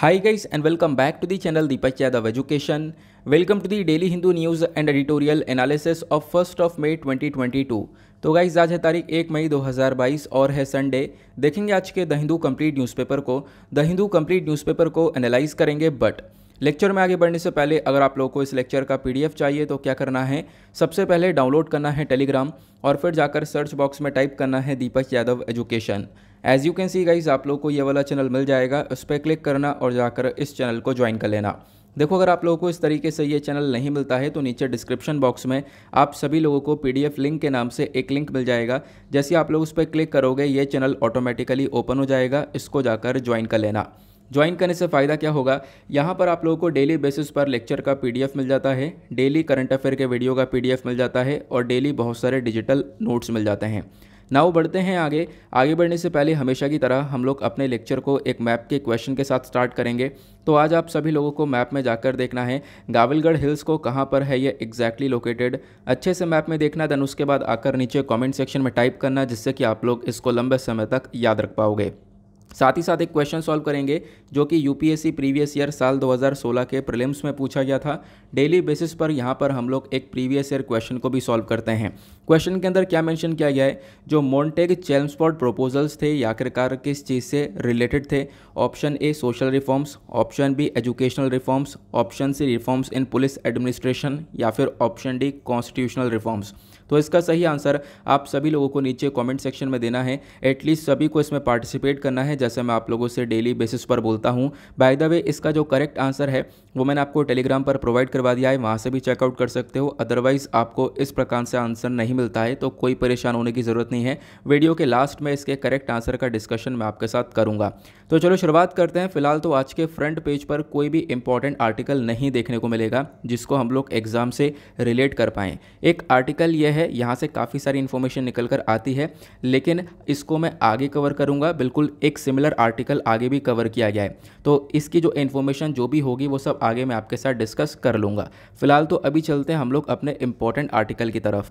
Hi guys and welcome back to the channel Deepak Yadav Education. Welcome to the daily Hindu news and editorial analysis of 1st of May 2022. तो guys आज है तारीख 1 मई 2022 और है Sunday देखेंगे आज के द हिंदू कंप्लीट न्यूज़पेपर को द हिंदू कंप्लीट न्यूज़पेपर को एनालाइज करेंगे बट लेक्चर में आगे बढ़ने से पहले अगर आप लोगों को इस लेक्चर का पीडीएफ चाहिए तो क्या करना है सबसे पहले डाउनलोड करना है टेलीग्राम और फिर जाकर सर्च बॉक्स में टाइप करना है Deepak Yadav education as you can see guys आप लोग को ये वाला चैनल मिल जाएगा उस पर क्लिक करना और जाकर इस चैनल को ज्वाइन कर लेना देखो अगर आप लोगों को इस तरीके से ये चैनल नहीं मिलता है तो नीचे डिस्क्रिप्शन बॉक्स में आप सभी लोगों को पीडीएफ लिंक के नाम से एक लिंक मिल जाएगा जैसे आप लोग उस पर क्लिक करोगे ये चैनल ऑटोमेटिकली ओपन हो जाएगा इसको जाकर ज्वाइन कर लेना ज्वाइन करने से फ़ायदा क्या होगा यहाँ पर आप लोगों को डेली बेसिस पर लेक्चर का पी मिल जाता है डेली करंट अफेयर के वीडियो का पी मिल जाता है और डेली बहुत सारे डिजिटल नोट्स मिल जाते हैं नाउ बढ़ते हैं आगे आगे बढ़ने से पहले हमेशा की तरह हम लोग अपने लेक्चर को एक मैप के क्वेश्चन के साथ स्टार्ट करेंगे तो आज आप सभी लोगों को मैप में जाकर देखना है गाविलगढ़ हिल्स को कहाँ पर है ये एग्जैक्टली लोकेटेड अच्छे से मैप में देखना देन उसके बाद आकर नीचे कॉमेंट सेक्शन में टाइप करना जिससे कि आप लोग इसको लंबे समय तक याद रख पाओगे साथ ही साथ एक क्वेश्चन सॉल्व करेंगे जो कि यूपीएससी प्रीवियस ईयर साल 2016 के प्रीलिम्स में पूछा गया था डेली बेसिस पर यहाँ पर हम लोग एक प्रीवियस ईयर क्वेश्चन को भी सॉल्व करते हैं क्वेश्चन के अंदर क्या मेंशन किया गया है जो मोन्टेग चेल्मस्पॉट प्रोपोजल्स थे या आखिरकार किस चीज़ से रिलेटेड थे option A social reforms option B educational reforms option C reforms in police administration या फिर ऑप्शन डी कॉन्स्टिट्यूशनल रिफॉर्म्स तो इसका सही आंसर आप सभी लोगों को नीचे कॉमेंट सेक्शन में देना है एटलीस्ट सभी को इसमें पार्टिसिपेट करना है जैसे मैं आप लोगों से डेली बेसिस पर बोलता हूँ बाय द वे इसका जो करेक्ट आंसर है वो मैंने आपको टेलीग्राम पर प्रोवाइड करवा दिया है वहाँ से भी चेकआउट कर सकते हो अदरवाइज़ आपको इस प्रकार से आंसर नहीं मिलता है तो कोई परेशान होने की ज़रूरत नहीं है वीडियो के लास्ट में इसके करेक्ट आंसर का डिस्कशन मैं आपके साथ करूँगा तो चलो शुरुआत करते हैं फिलहाल तो आज के फ्रंट पेज पर कोई भी इंपॉर्टेंट आर्टिकल नहीं देखने को मिलेगा जिसको हम लोग एग्ज़ाम से रिलेट कर पाएँ एक आर्टिकल यह है यहाँ से काफ़ी सारी इन्फॉर्मेशन निकल कर आती है लेकिन इसको मैं आगे कवर करूँगा बिल्कुल एक सिमिलर आर्टिकल आगे भी कवर किया गया है तो इसकी जो इन्फॉर्मेशन जो भी होगी वो सब आगे मैं आपके साथ डिस्कस कर लूँगा फिलहाल तो अभी चलते हैं हम लोग अपने इम्पॉर्टेंट आर्टिकल की तरफ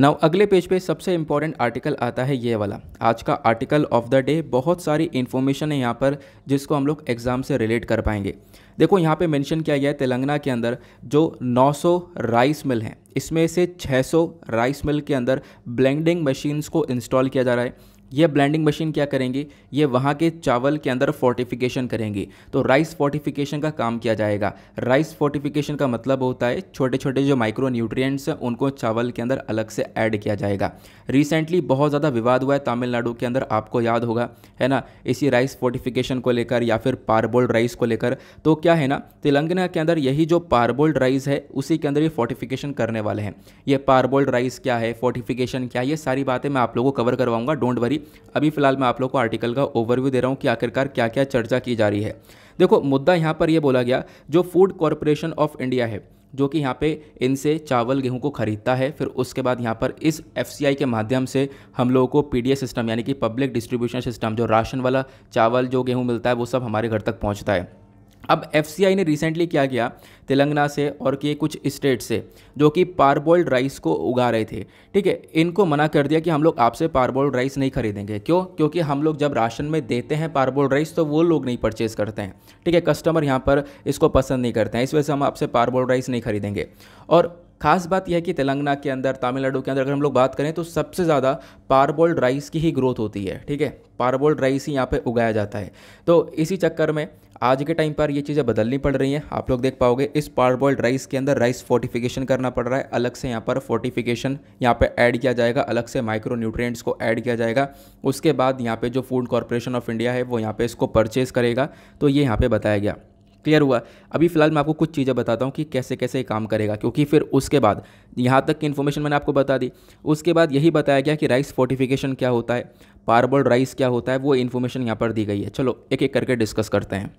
नाउ अगले पेज पे सबसे इम्पॉर्टेंट आर्टिकल आता है ये वाला आज का आर्टिकल ऑफ द डे बहुत सारी इन्फॉर्मेशन है यहाँ पर जिसको हम लोग एग्ज़ाम से रिलेट कर पाएंगे देखो यहाँ पे मेंशन किया गया है तेलंगाना के अंदर जो 900 राइस मिल हैं इसमें से 600 राइस मिल के अंदर ब्लेंडिंग मशीन्स को इंस्टॉल किया जा रहा है ये ब्लेंडिंग मशीन क्या करेंगी ये वहाँ के चावल के अंदर फोर्टिफिकेशन करेंगी तो राइस फोर्टिफिकेशन का काम किया जाएगा राइस फोर्टिफिकेशन का मतलब होता है छोटे छोटे जो माइक्रो न्यूट्रिएंट्स हैं उनको चावल के अंदर अलग से ऐड किया जाएगा रिसेंटली बहुत ज़्यादा विवाद हुआ है तमिलनाडु के अंदर आपको याद होगा है ना इसी राइस फोर्टिफिकेशन को लेकर या फिर पारबोल्ड राइस को लेकर तो क्या है ना तेलंगाना के अंदर यही जो पारबोल्ड राइस है उसी के अंदर ये फोर्टिफिकेशन करने वाले हैं ये पारबोल्ड राइस क्या है फोर्टिफिकेशन क्या है ये सारी बातें मैं आप लोगों को कवर करवाऊंगा डोंट वरी जाएगी अभी फिलहाल मैं आप लोग को आर्टिकल का ओवरव्यू दे रहा हूँ कि आखिरकार क्या क्या चर्चा की जा रही है देखो मुद्दा यहाँ पर यह बोला गया जो फूड कॉरपोरेशन ऑफ इंडिया है जो कि यहाँ पे इनसे चावल गेहूं को खरीदता है फिर उसके बाद यहाँ पर इस एफ के माध्यम से हम लोगों को पी सिस्टम यानी कि पब्लिक डिस्ट्रीब्यूशन सिस्टम जो राशन वाला चावल जो गेहूं मिलता है वो सब हमारे घर तक पहुँचता है अब एफ ने रिसेंटली क्या किया तेलंगाना से और के कुछ स्टेट से जो कि पारबॉइल्ड राइस को उगा रहे थे ठीक है इनको मना कर दिया कि हम लोग आपसे पारबॉइल्ड राइस नहीं खरीदेंगे क्यों क्योंकि हम लोग जब राशन में देते हैं पारबॉइल्ड राइस तो वो लोग नहीं परचेज करते हैं ठीक है कस्टमर यहाँ पर इसको पसंद नहीं करते हैं इस वजह से हम आपसे पारबोल्ड राइस नहीं खरीदेंगे और खास बात यह है कि तेलंगाना के अंदर तमिलनाडु के अंदर अगर हम लोग बात करें तो सबसे ज़्यादा पारबोल्ड राइस की ही ग्रोथ होती है ठीक है पारबोल्ड राइस ही यहाँ पे उगाया जाता है तो इसी चक्कर में आज के टाइम पर ये चीज़ें बदलनी पड़ रही हैं आप लोग देख पाओगे इस पारबोल्ड राइस के अंदर राइस फोर्टिफिकेशन करना पड़ रहा है अलग से यहाँ पर फोर्टिफिकेशन यहाँ पे ऐड किया जाएगा अलग से माइक्रो न्यूट्रिएंट्स को ऐड किया जाएगा उसके बाद यहाँ पे जो फूड कॉरपोरेशन ऑफ इंडिया है वो यहाँ पे इसको परचेज़ करेगा तो ये यहाँ पर बताया गया क्लियर हुआ अभी फिलहाल मैं आपको कुछ चीज़ें बताता हूँ कि कैसे कैसे काम करेगा क्योंकि फिर उसके बाद यहाँ तक की इन्फॉर्मेशन मैंने आपको बता दी उसके बाद यही बताया गया कि राइस फोर्टिफिकेशन क्या होता है पारबल राइस क्या होता है वो इन्फॉर्मेशन यहाँ पर दी गई है चलो एक एक करके डिस्कस करते हैं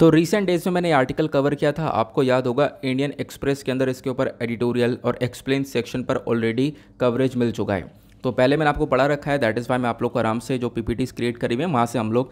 तो रिसेंट डेज में मैंने आर्टिकल कवर किया था आपको याद होगा इंडियन एक्सप्रेस के अंदर इसके ऊपर एडिटोरियल और एक्सप्लेन सेक्शन पर ऑलरेडी कवरेज मिल चुका है तो पहले मैंने आपको पढ़ा रखा है दैट इज़ वाई मैं आप लोग को आराम से जो पी क्रिएट करी हुई है वहाँ से हम लोग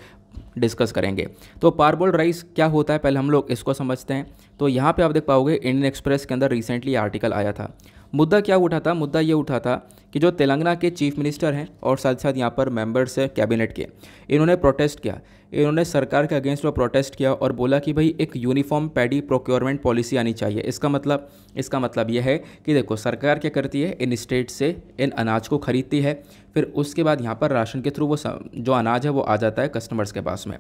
डिस्कस करेंगे तो पारबोल राइस क्या होता है पहले हम लोग इसको समझते हैं तो यहाँ पे आप देख पाओगे इंडियन एक्सप्रेस के अंदर रिसेंटली आर्टिकल आया था मुद्दा क्या उठा था मुद्दा ये उठा था कि जो तेलंगाना के चीफ मिनिस्टर हैं और साथ साथ यहाँ पर मेंबर्स है कैबिनेट के इन्होंने प्रोटेस्ट किया इन्होंने सरकार के अगेंस्ट वो प्रोटेस्ट किया और बोला कि भाई एक यूनिफॉर्म पैडी प्रोक्योरमेंट पॉलिसी आनी चाहिए इसका मतलब इसका मतलब यह है कि देखो सरकार क्या करती है इन स्टेट से इन अनाज को खरीदती है फिर उसके बाद यहाँ पर राशन के थ्रू वो जो अनाज है वो आ जाता है कस्टमर्स के पास में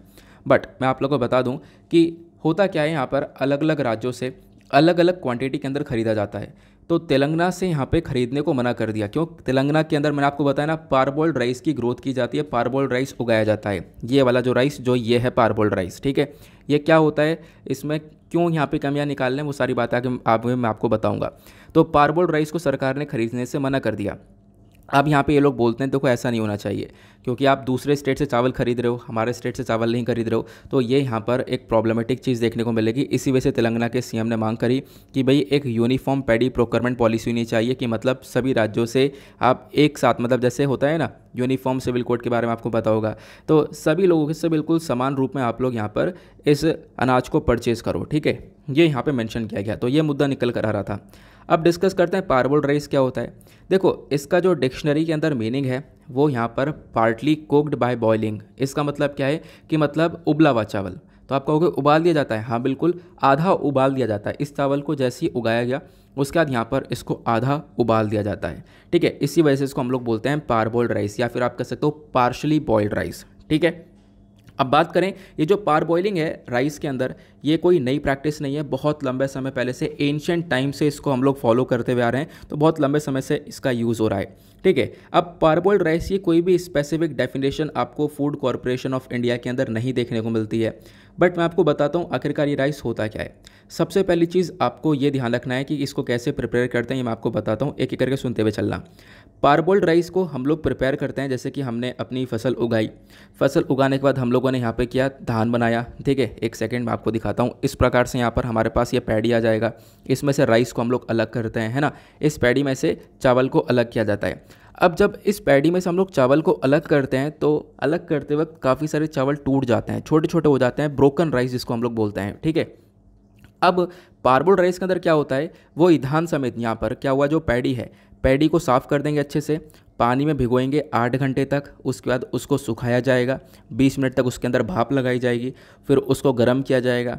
बट मैं आप लोग को बता दूँ कि होता क्या है यहाँ पर अलग अलग राज्यों से अलग अलग क्वांटिटी के अंदर खरीदा जाता है तो तेलंगाना से यहाँ पे खरीदने को मना कर दिया क्यों तेलंगाना के अंदर मैंने आपको बताया ना पारबोल्ड राइस की ग्रोथ की जाती है पारबोल्ड राइस उगाया जाता है ये वाला जो राइस जो ये है पारबोल्ड राइस ठीक है ये क्या होता है इसमें क्यों यहाँ पे कमियाँ निकाल लें वो सारी बातें आगे आप मैं आपको बताऊँगा तो पारबोल्ड राइस को सरकार ने खरीदने से मना कर दिया अब यहाँ पे ये लोग बोलते हैं देखो तो ऐसा नहीं होना चाहिए क्योंकि आप दूसरे स्टेट से चावल खरीद रहे हो हमारे स्टेट से चावल नहीं खरीद रहे हो तो ये यहाँ पर एक प्रॉब्लमेटिक चीज़ देखने को मिलेगी इसी वजह से तेलंगाना के सीएम ने मांग करी कि भाई एक यूनिफॉर्म पैडी प्रोक्योरमेंट पॉलिसी होनी चाहिए कि मतलब सभी राज्यों से आप एक साथ मतलब जैसे होता है ना यूनिफॉर्म सिविल कोड के बारे में आपको पता होगा तो सभी लोगों से बिल्कुल समान रूप में आप लोग यहाँ पर इस अनाज को परचेज़ करो ठीक है ये यहाँ पर मैंशन किया गया तो ये मुद्दा निकल कर आ रहा था अब डिस्कस करते हैं पार्बल राइस क्या होता है देखो इसका जो डिक्शनरी के अंदर मीनिंग है वो यहाँ पर पार्टली कोक्ड बाय बॉयलिंग इसका मतलब क्या है कि मतलब उबला हुआ चावल तो आप कहोगे उबाल दिया जाता है हाँ बिल्कुल आधा उबाल दिया जाता है इस चावल को जैसे ही उगाया गया उसके बाद यहाँ पर इसको आधा उबाल दिया जाता है ठीक है इसी वजह से इसको हम लोग बोलते हैं पारबोल्ड राइस या फिर आप कह सकते हो पार्शली बॉयल्ड राइस ठीक है अब बात करें ये जो पार बॉइलिंग है राइस के अंदर ये कोई नई प्रैक्टिस नहीं है बहुत लंबे समय पहले से एंशंट टाइम से इसको हम लोग फॉलो करते हुए आ रहे हैं तो बहुत लंबे समय से इसका यूज़ हो रहा है ठीक है अब पारबोल्ड राइस ये कोई भी स्पेसिफिक डेफिनेशन आपको फूड कॉरपोरेशन ऑफ इंडिया के अंदर नहीं देखने को मिलती है बट मैं आपको बताता हूँ आखिरकार ये राइस होता क्या है सबसे पहली चीज़ आपको ये ध्यान रखना है कि इसको कैसे प्रिपेयर करते हैं ये मैं आपको बताता हूँ एक एक करके सुनते हुए चलना पारबोल्ड राइस को हम लोग प्रिपेयर करते हैं जैसे कि हमने अपनी फसल उगाई फसल उगाने के बाद हम लोगों ने यहाँ पे किया धान बनाया ठीक है एक सेकंड मैं आपको दिखाता हूँ इस प्रकार से यहाँ पर हमारे पास ये पैडी आ जाएगा इसमें से राइस को हम लोग अलग करते हैं है ना इस पैडी में से चावल को अलग किया जाता है अब जब इस पैडी में से हम लोग चावल को अलग करते हैं तो अलग करते वक्त काफ़ी सारे चावल टूट जाते हैं छोटे छोटे हो जाते हैं ब्रोकन राइस जिसको हम लोग बोलते हैं ठीक है अब पार्बोल राइस के अंदर क्या होता है वो इधान समेत यहाँ पर क्या हुआ जो पैडी है पैडी को साफ़ कर देंगे अच्छे से पानी में भिगोएंगे आठ घंटे तक उसके बाद उसको सुखाया जाएगा बीस मिनट तक उसके अंदर भाप लगाई जाएगी फिर उसको गर्म किया जाएगा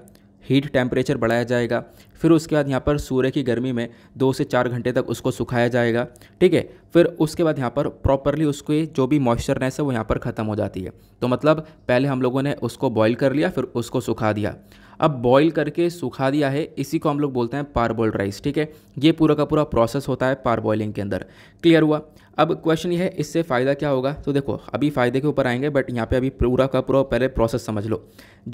हीट टेम्परेचर बढ़ाया जाएगा फिर उसके बाद यहाँ पर सूर्य की गर्मी में दो से चार घंटे तक उसको सुखाया जाएगा ठीक है फिर उसके बाद यहाँ पर प्रॉपरली उसकी जो भी मॉइस्चरनेस है वो यहाँ पर ख़त्म हो जाती है तो मतलब पहले हम लोगों ने उसको बॉईल कर लिया फिर उसको सुखा दिया अब बॉईल करके सुखा दिया है इसी को हम लोग बोलते हैं पारबॉइल राइस ठीक है ये पूरा का पूरा प्रोसेस होता है पार बॉइलिंग के अंदर क्लियर हुआ अब क्वेश्चन ये है इससे फ़ायदा क्या होगा तो देखो अभी फ़ायदे के ऊपर आएंगे बट यहाँ पे अभी पूरा का पूरा पहले प्रोसेस समझ लो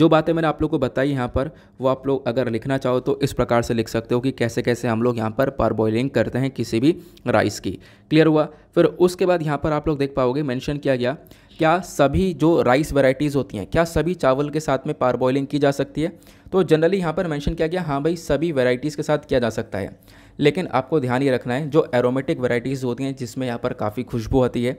जो बातें मैंने आप लोग को बताई यहाँ पर वो आप लोग अगर लिखना चाहो तो इस प्रकार से लिख सकते हो कि कैसे कैसे हम लोग यहाँ पर पारबॉइलिंग करते हैं किसी भी राइस की क्लियर हुआ फिर उसके बाद यहाँ पर आप लोग देख पाओगे मैंशन किया गया क्या सभी जो राइस वैरायटीज़ होती हैं क्या सभी चावल के साथ में पार बॉइलिंग की जा सकती है तो जनरली यहाँ पर मेंशन किया गया हाँ भाई सभी वैरायटीज़ के साथ किया जा सकता है लेकिन आपको ध्यान ये रखना है जो एरोमेटिक वैरायटीज़ होती हैं जिसमें यहाँ पर काफ़ी खुशबू आती है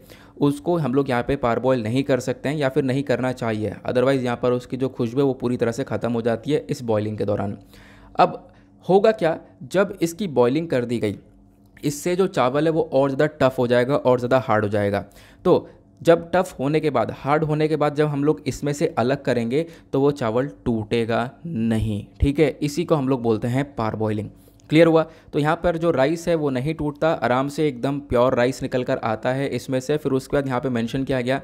उसको हम लोग यहाँ पे पारबॉयल नहीं कर सकते हैं या फिर नहीं करना चाहिए अदरवाइज़ यहाँ पर उसकी जो खुशबू है वो पूरी तरह से ख़त्म हो जाती है इस बॉयलिंग के दौरान अब होगा क्या जब इसकी बॉयलिंग कर दी गई इससे जो चावल है वो और ज़्यादा टफ़ हो जाएगा और ज़्यादा हार्ड हो जाएगा तो जब टफ़ होने के बाद हार्ड होने के बाद जब हम लोग इसमें से अलग करेंगे तो वो चावल टूटेगा नहीं ठीक है इसी को हम लोग बोलते हैं पार बॉइलिंग क्लियर हुआ तो यहाँ पर जो राइस है वो नहीं टूटता आराम से एकदम प्योर राइस निकल कर आता है इसमें से फिर उसके बाद यहाँ पे मेंशन किया गया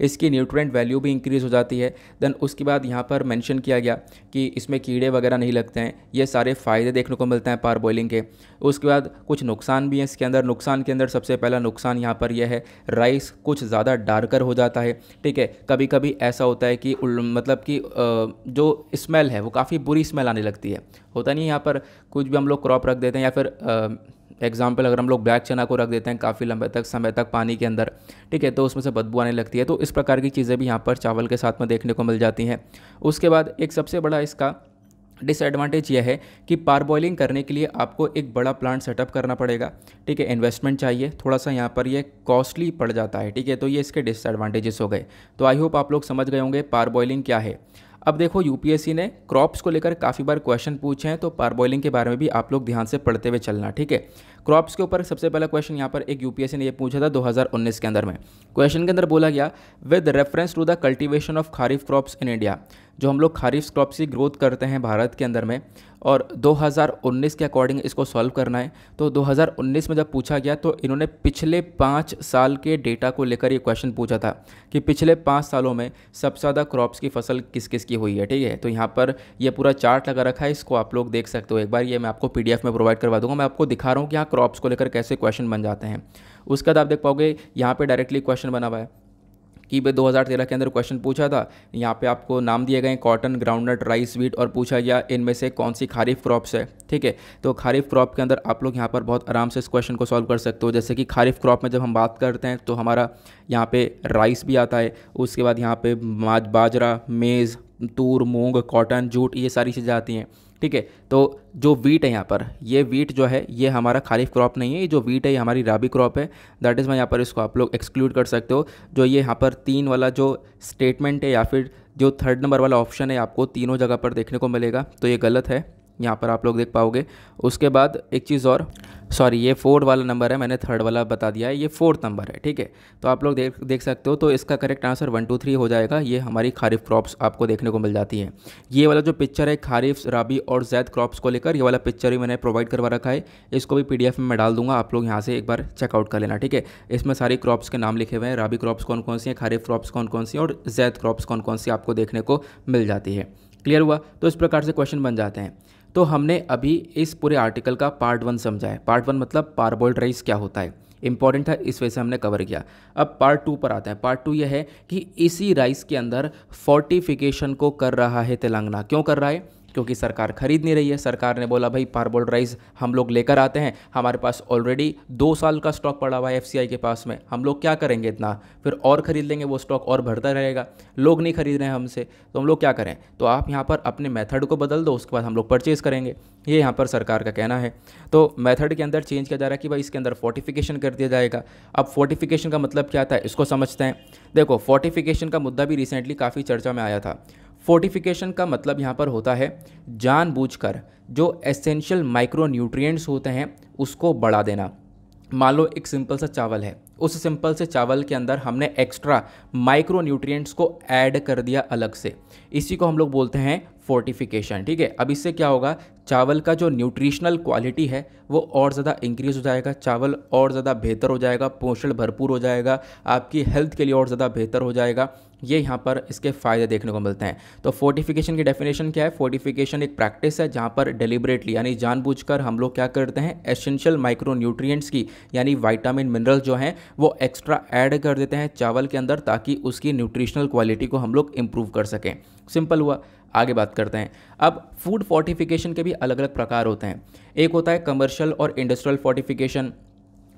इसकी न्यूट्रेंट वैल्यू भी इंक्रीज़ हो जाती है देन उसके बाद यहाँ पर मैंशन किया गया कि इसमें कीड़े वगैरह नहीं लगते हैं ये सारे फ़ायदे देखने को मिलते हैं पार बॉयलिंग के उसके बाद कुछ नुकसान भी हैं इसके अंदर नुकसान के अंदर सबसे पहला नुकसान यहाँ पर यह है राइस कुछ ज़्यादा डार्कर हो जाता है ठीक है कभी कभी ऐसा होता है कि मतलब कि जो स्मेल है वो काफ़ी बुरी स्मेल आने लगती है होता नहीं यहाँ पर कुछ भी हम लोग क्रॉप रख देते हैं या फिर एग्जाम्पल अगर हम लोग ब्लैक चना को रख देते हैं काफ़ी लंबे तक समय तक पानी के अंदर ठीक है तो उसमें से बदबू आने लगती है तो इस प्रकार की चीज़ें भी यहाँ पर चावल के साथ में देखने को मिल जाती हैं उसके बाद एक सबसे बड़ा इसका डिसएडवांटेज यह है कि पारबॉइलिंग करने के लिए आपको एक बड़ा प्लांट सेटअप करना पड़ेगा ठीक है इन्वेस्टमेंट चाहिए थोड़ा सा यहाँ पर ये कॉस्टली पड़ जाता है ठीक है तो ये इसके डिसएडवांटेजेस हो गए तो आई होप आप लोग समझ गए होंगे पारबॉइलिंग क्या है अब देखो यूपीएससी ने क्रॉप्स को लेकर काफ़ी बार क्वेश्चन पूछे हैं तो पारबॉइलिंग के बारे में भी आप लोग ध्यान से पढ़ते हुए चलना ठीक है क्रॉप्स के ऊपर सबसे पहला क्वेश्चन यहाँ पर एक यूपीएससी ने यह पूछा था 2019 के अंदर में क्वेश्चन के अंदर बोला गया with reference to the cultivation of kharif crops in India जो हम लोग खारीफ क्रॉप्स की ग्रोथ करते हैं भारत के अंदर में और 2019 के अकॉर्डिंग इसको सॉल्व करना है तो 2019 में जब पूछा गया तो इन्होंने पिछले पाँच साल के डेटा को लेकर ये क्वेश्चन पूछा था कि पिछले पाँच सालों में सबसे ज़्यादा क्रॉप्स की फसल किस किस की हुई है ठीक है तो यहाँ पर ये पूरा चार्ट लगा रखा है इसको आप लोग देख सकते हो एक बार ये मैं आपको पी में प्रोवाइड करवा दूँगा मैं आपको दिखा रहा हूँ कि यहाँ क्रॉप्स को लेकर कैसे क्वेश्चन बन जाते हैं उसके बाद आप देख पाओगे यहाँ पे डायरेक्टली क्वेश्चन बना हुआ है कि भाई 2013 के अंदर क्वेश्चन पूछा था यहाँ पे आपको नाम दिए गए कॉटन ग्राउंडनट राइस वीट और पूछा गया इनमें से कौन सी खारीफ क्रॉप्स है ठीक है तो खारीफ क्रॉप के अंदर आप लोग यहाँ पर बहुत आराम से इस क्वेश्चन को सॉल्व कर सकते हो जैसे कि खारीफ क्रॉप में जब हम बात करते हैं तो हमारा यहाँ पे राइस भी आता है उसके बाद यहाँ पे बाजरा मेज़ तूर मूंग कॉटन जूट ये सारी चीज़ें आती हैं ठीक है तो जो वीट है यहाँ पर ये वीट जो है ये हमारा खालीफ क्रॉप नहीं है ये जो वीट है ये हमारी राबी क्रॉप है दैट इज़ मैं यहाँ पर इसको आप लोग एक्सक्लूड कर सकते हो जो ये यहाँ पर तीन वाला जो स्टेटमेंट है या फिर जो थर्ड नंबर वाला ऑप्शन है आपको तीनों जगह पर देखने को मिलेगा तो ये गलत है यहाँ पर आप लोग देख पाओगे उसके बाद एक चीज़ और सॉरी ये फोर्थ वाला नंबर है मैंने थर्ड वाला बता दिया है ये फोर्थ नंबर है ठीक है तो आप लोग देख देख सकते हो तो इसका correct answer one two three हो जाएगा ये हमारी खारीफ क्रॉप्स आपको देखने को मिल जाती है ये वाला जो पिक्चर है खारिफ राबी और जैद क्रॉप्स को लेकर ये वाला पिक्चर भी मैंने प्रोवाइड करवा रखा है इसको भी पी में मैं डाल दूंगा आप लोग यहाँ से एक बार चेकआउट कर लेना ठीक है इसमें सारी क्रॉप्स के नाम लिखे हुए हैं राबी क्रॉप्स कौन कौन सी हैं खारीफ क्रॉप्स कौन कौन सी और जैद क्रॉप्स कौन कौन सी आपको देखने को मिल जाती है क्लियर हुआ तो इस प्रकार से क्वेश्चन बन जाते हैं तो हमने अभी इस पूरे आर्टिकल का पार्ट वन समझा है पार्ट वन मतलब पार्बोल्ड राइस क्या होता है इंपॉर्टेंट था इस वजह से हमने कवर किया अब पार्ट टू पर आते हैं पार्ट टू यह है कि इसी राइस के अंदर फोर्टिफिकेशन को कर रहा है तेलंगाना क्यों कर रहा है क्योंकि सरकार खरीद नहीं रही है सरकार ने बोला भाई पार्बोल्ड राइस हम लोग लेकर आते हैं हमारे पास ऑलरेडी दो साल का स्टॉक पड़ा हुआ है एफ के पास में हम लोग क्या करेंगे इतना फिर और ख़रीद लेंगे वो स्टॉक और बढ़ता रहेगा लोग नहीं खरीद रहे हैं हमसे तो हम लोग क्या करें तो आप यहाँ पर अपने मेथड को बदल दो उसके बाद हम लोग परचेज़ करेंगे ये यहाँ पर सरकार का कहना है तो मेथड के अंदर चेंज किया जा रहा है कि भाई इसके अंदर फोर्टिफिकेशन कर दिया जाएगा अब फोर्टिफिकेशन का मतलब क्या था इसको समझते हैं देखो फोर्टिफिकेशन का मुद्दा भी रिसेंटली काफ़ी चर्चा में आया था फोर्टिफिकेशन का मतलब यहाँ पर होता है जानबूझकर जो एसेंशियल माइक्रो न्यूट्रियट्स होते हैं उसको बढ़ा देना मान लो एक सिंपल सा चावल है उस सिंपल से चावल के अंदर हमने एक्स्ट्रा माइक्रो न्यूट्रियट्स को ऐड कर दिया अलग से इसी को हम लोग बोलते हैं फोर्टिफिकेशन ठीक है अब इससे क्या होगा चावल का जो न्यूट्रिशनल क्वालिटी है वो और ज़्यादा इंक्रीज हो जाएगा चावल और ज़्यादा बेहतर हो जाएगा पोषण भरपूर हो जाएगा आपकी हेल्थ के लिए और ज़्यादा बेहतर हो जाएगा ये यहाँ पर इसके फ़ायदे देखने को मिलते हैं तो फोर्टिफिकेशन की डेफिनेशन क्या है फोर्टिफिकेशन एक प्रैक्टिस है जहाँ पर डिलिबरेटली यानी जानबूझकर हम लोग क्या करते हैं एसेंशियल माइक्रो न्यूट्रिएंट्स की यानी वाइटामिन मिनरल जो हैं वो एक्स्ट्रा ऐड कर देते हैं चावल के अंदर ताकि उसकी न्यूट्रिशनल क्वालिटी को हम लोग इम्प्रूव कर सकें सिंपल हुआ आगे बात करते हैं अब फूड फोर्टिफिकेशन के भी अलग अलग प्रकार होते हैं एक होता है कमर्शियल और इंडस्ट्रियल फोर्टिफिकेशन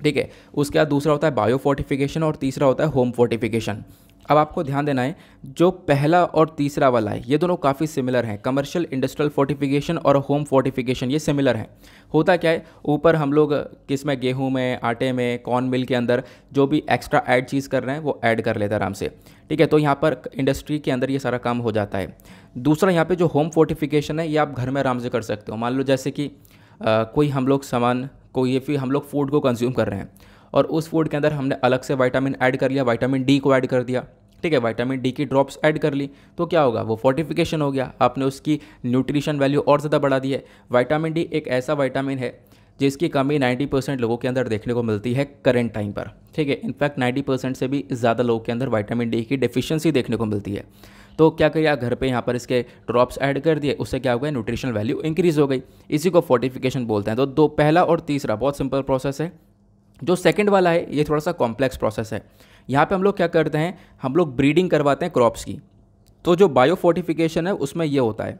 ठीक है उसके बाद दूसरा होता है बायो फोर्टिफिकेशन और तीसरा होता है होम फोर्टिफिकेशन अब आपको ध्यान देना है जो पहला और तीसरा वाला है ये दोनों काफ़ी सिमिलर हैं कमर्शियल इंडस्ट्रियल फोर्टिफिकेशन और होम फोर्टिफिकेशन ये सिमिलर है होता क्या है ऊपर हम लोग किस में गेहूँ में आटे में कॉर्न मिल के अंदर जो भी एक्स्ट्रा ऐड चीज़ कर रहे हैं वो ऐड कर लेते हैं आराम से ठीक है तो यहाँ पर इंडस्ट्री के अंदर ये सारा काम हो जाता है दूसरा यहाँ पर जो होम फोर्टिफिकेशन है ये आप घर में आराम से कर सकते हो मान लो जैसे कि आ, कोई हम लोग सामान कोई ये फिर हम लोग फूड को कंज्यूम कर रहे हैं और उस फूड के अंदर हमने अलग से वाइटामिन ऐड कर लिया वाइटामिन डी को ऐड कर दिया ठीक है वाइटामिन डी की ड्रॉप्स ऐड कर ली तो क्या होगा वो फोर्टिफिकेशन हो गया आपने उसकी न्यूट्रिशन वैल्यू और ज़्यादा बढ़ा दी है वाइटामिन डी एक ऐसा वाइटामिन है जिसकी कमी 90 परसेंट लोगों के अंदर देखने को मिलती है करेंट टाइम पर ठीक है इनफैक्ट 90 परसेंट से भी ज़्यादा लोगों के अंदर वाइटामिन डी की डिफिशियंसी देखने को मिलती है तो क्या करिए घर पे यहाँ पर इसके ड्रॉप्स ऐड कर दिए उससे क्या हो गया न्यूट्रिशनल वैल्यू इंक्रीज़ हो गई इसी को फोर्टिफिकेशन बोलते हैं तो दो पहला और तीसरा बहुत सिंपल प्रोसेस है जो सेकंड वाला है ये थोड़ा सा कॉम्प्लेक्स प्रोसेस है यहाँ पे हम लोग क्या करते हैं हम लोग ब्रीडिंग करवाते हैं क्रॉप्स की तो जो बायो फोर्टिफिकेशन है उसमें ये होता है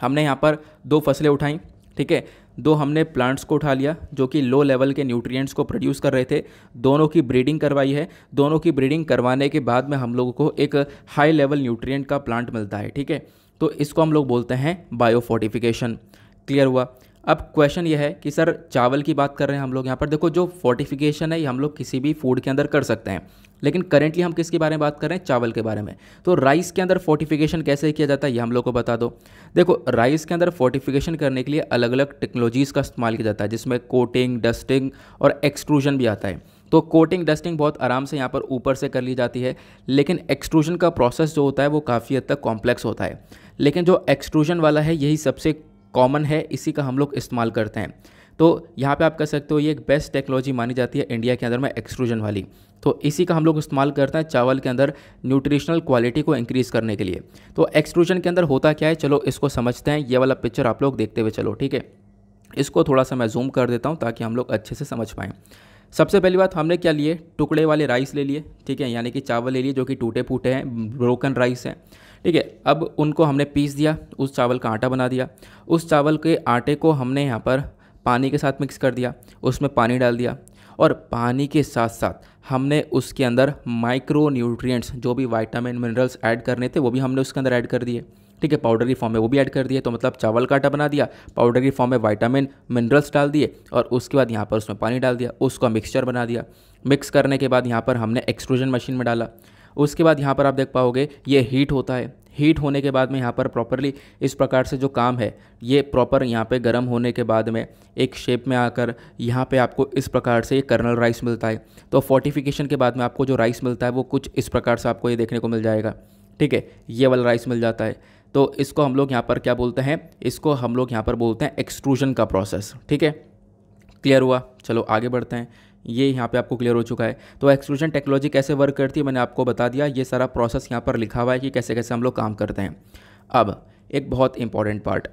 हमने यहाँ पर दो फसलें उठाई ठीक है दो हमने प्लांट्स को उठा लिया जो कि लो लेवल के न्यूट्रिएंट्स को प्रोड्यूस कर रहे थे दोनों की ब्रीडिंग करवाई है दोनों की ब्रीडिंग करवाने के बाद में हम लोगों को एक हाई लेवल न्यूट्रिएंट का प्लांट मिलता है ठीक है तो इसको हम लोग बोलते हैं बायो फोर्टिफिकेशन क्लियर हुआ अब क्वेश्चन ये है कि सर चावल की बात कर रहे हैं हम लोग यहाँ पर देखो जो फोर्टिफिकेशन है ये हम लोग किसी भी फूड के अंदर कर सकते हैं लेकिन करेंटली हम किसके बारे में बात कर रहे हैं चावल के बारे में तो राइस के अंदर फोर्टिफिकेशन कैसे किया जाता है ये हम लोग को बता दो देखो राइस के अंदर फोर्टिफिकेशन करने के लिए अलग अलग टेक्नोलॉजीज़ का इस्तेमाल किया जाता है जिसमें कोटिंग डस्टिंग और एक्सट्रूजन भी आता है तो कोटिंग डस्टिंग बहुत आराम से यहाँ पर ऊपर से कर ली जाती है लेकिन एक्सट्रूजन का प्रोसेस जो होता है वो काफ़ी हद तक कॉम्प्लेक्स होता है लेकिन जो एक्सट्रूजन वाला है यही सबसे कॉमन है इसी का हम लोग इस्तेमाल करते हैं तो यहाँ पे आप कह सकते हो ये एक बेस्ट टेक्नोलॉजी मानी जाती है इंडिया के अंदर में एक्सट्रूजन वाली तो इसी का हम लोग इस्तेमाल करते हैं चावल के अंदर न्यूट्रिशनल क्वालिटी को इंक्रीज़ करने के लिए तो एक्सट्रूजन के अंदर होता क्या है चलो इसको समझते हैं ये वाला पिक्चर आप लोग देखते हुए चलो ठीक है इसको थोड़ा सा मैं जूम कर देता हूँ ताकि हम लोग अच्छे से समझ पाएँ सबसे पहली बात हमने क्या लिए टुकड़े वाले राइस ले लिए ठीक है यानी कि चावल ले लिए जो कि टूटे फूटे हैं ब्रोकन राइस हैं ठीक है अब उनको हमने पीस दिया उस चावल का आटा बना दिया उस चावल के आटे को हमने यहाँ पर पानी के साथ मिक्स कर दिया उसमें पानी डाल दिया और पानी के साथ साथ हमने उसके अंदर माइक्रो न्यूट्रिएंट्स जो भी वाइटामिन मिनरल्स ऐड करने थे वो भी हमने उसके अंदर ऐड कर दिए ठीक है पाउडर की फॉर्म में वो भी ऐड कर दिए तो मतलब चावल का आटा बना दिया पाउडर की फॉर्म में वाइटामिन मिनरल्स डाल दिए और उसके बाद यहाँ पर उसमें पानी डाल दिया उसका मिक्सचर बना दिया मिक्स करने के बाद यहाँ पर हमने एक्सट्रूजन मशीन में डाला उसके बाद यहाँ पर आप देख पाओगे ये हीट होता है हीट होने के बाद में यहाँ पर प्रॉपरली इस प्रकार से जो काम है ये प्रॉपर यहाँ पे गर्म होने के बाद में एक शेप में आकर यहाँ पे आपको इस प्रकार से ये कर्नल राइस मिलता है तो फोर्टिफिकेशन के बाद में आपको जो राइस मिलता है वो कुछ इस प्रकार से आपको ये देखने को मिल जाएगा ठीक है ये वाला राइस मिल जाता है तो इसको हम लोग यहाँ पर क्या बोलते हैं इसको हम लोग यहाँ पर बोलते हैं एक्सट्रूजन का प्रोसेस ठीक है क्लियर हुआ चलो आगे बढ़ते हैं ये यहाँ पे आपको क्लियर हो चुका है तो एक्सक्लूजन टेक्नोलॉजी कैसे वर्क करती है मैंने आपको बता दिया ये सारा प्रोसेस यहाँ पर लिखा हुआ है कि कैसे कैसे हम लोग काम करते हैं अब एक बहुत इंपॉर्टेंट पार्ट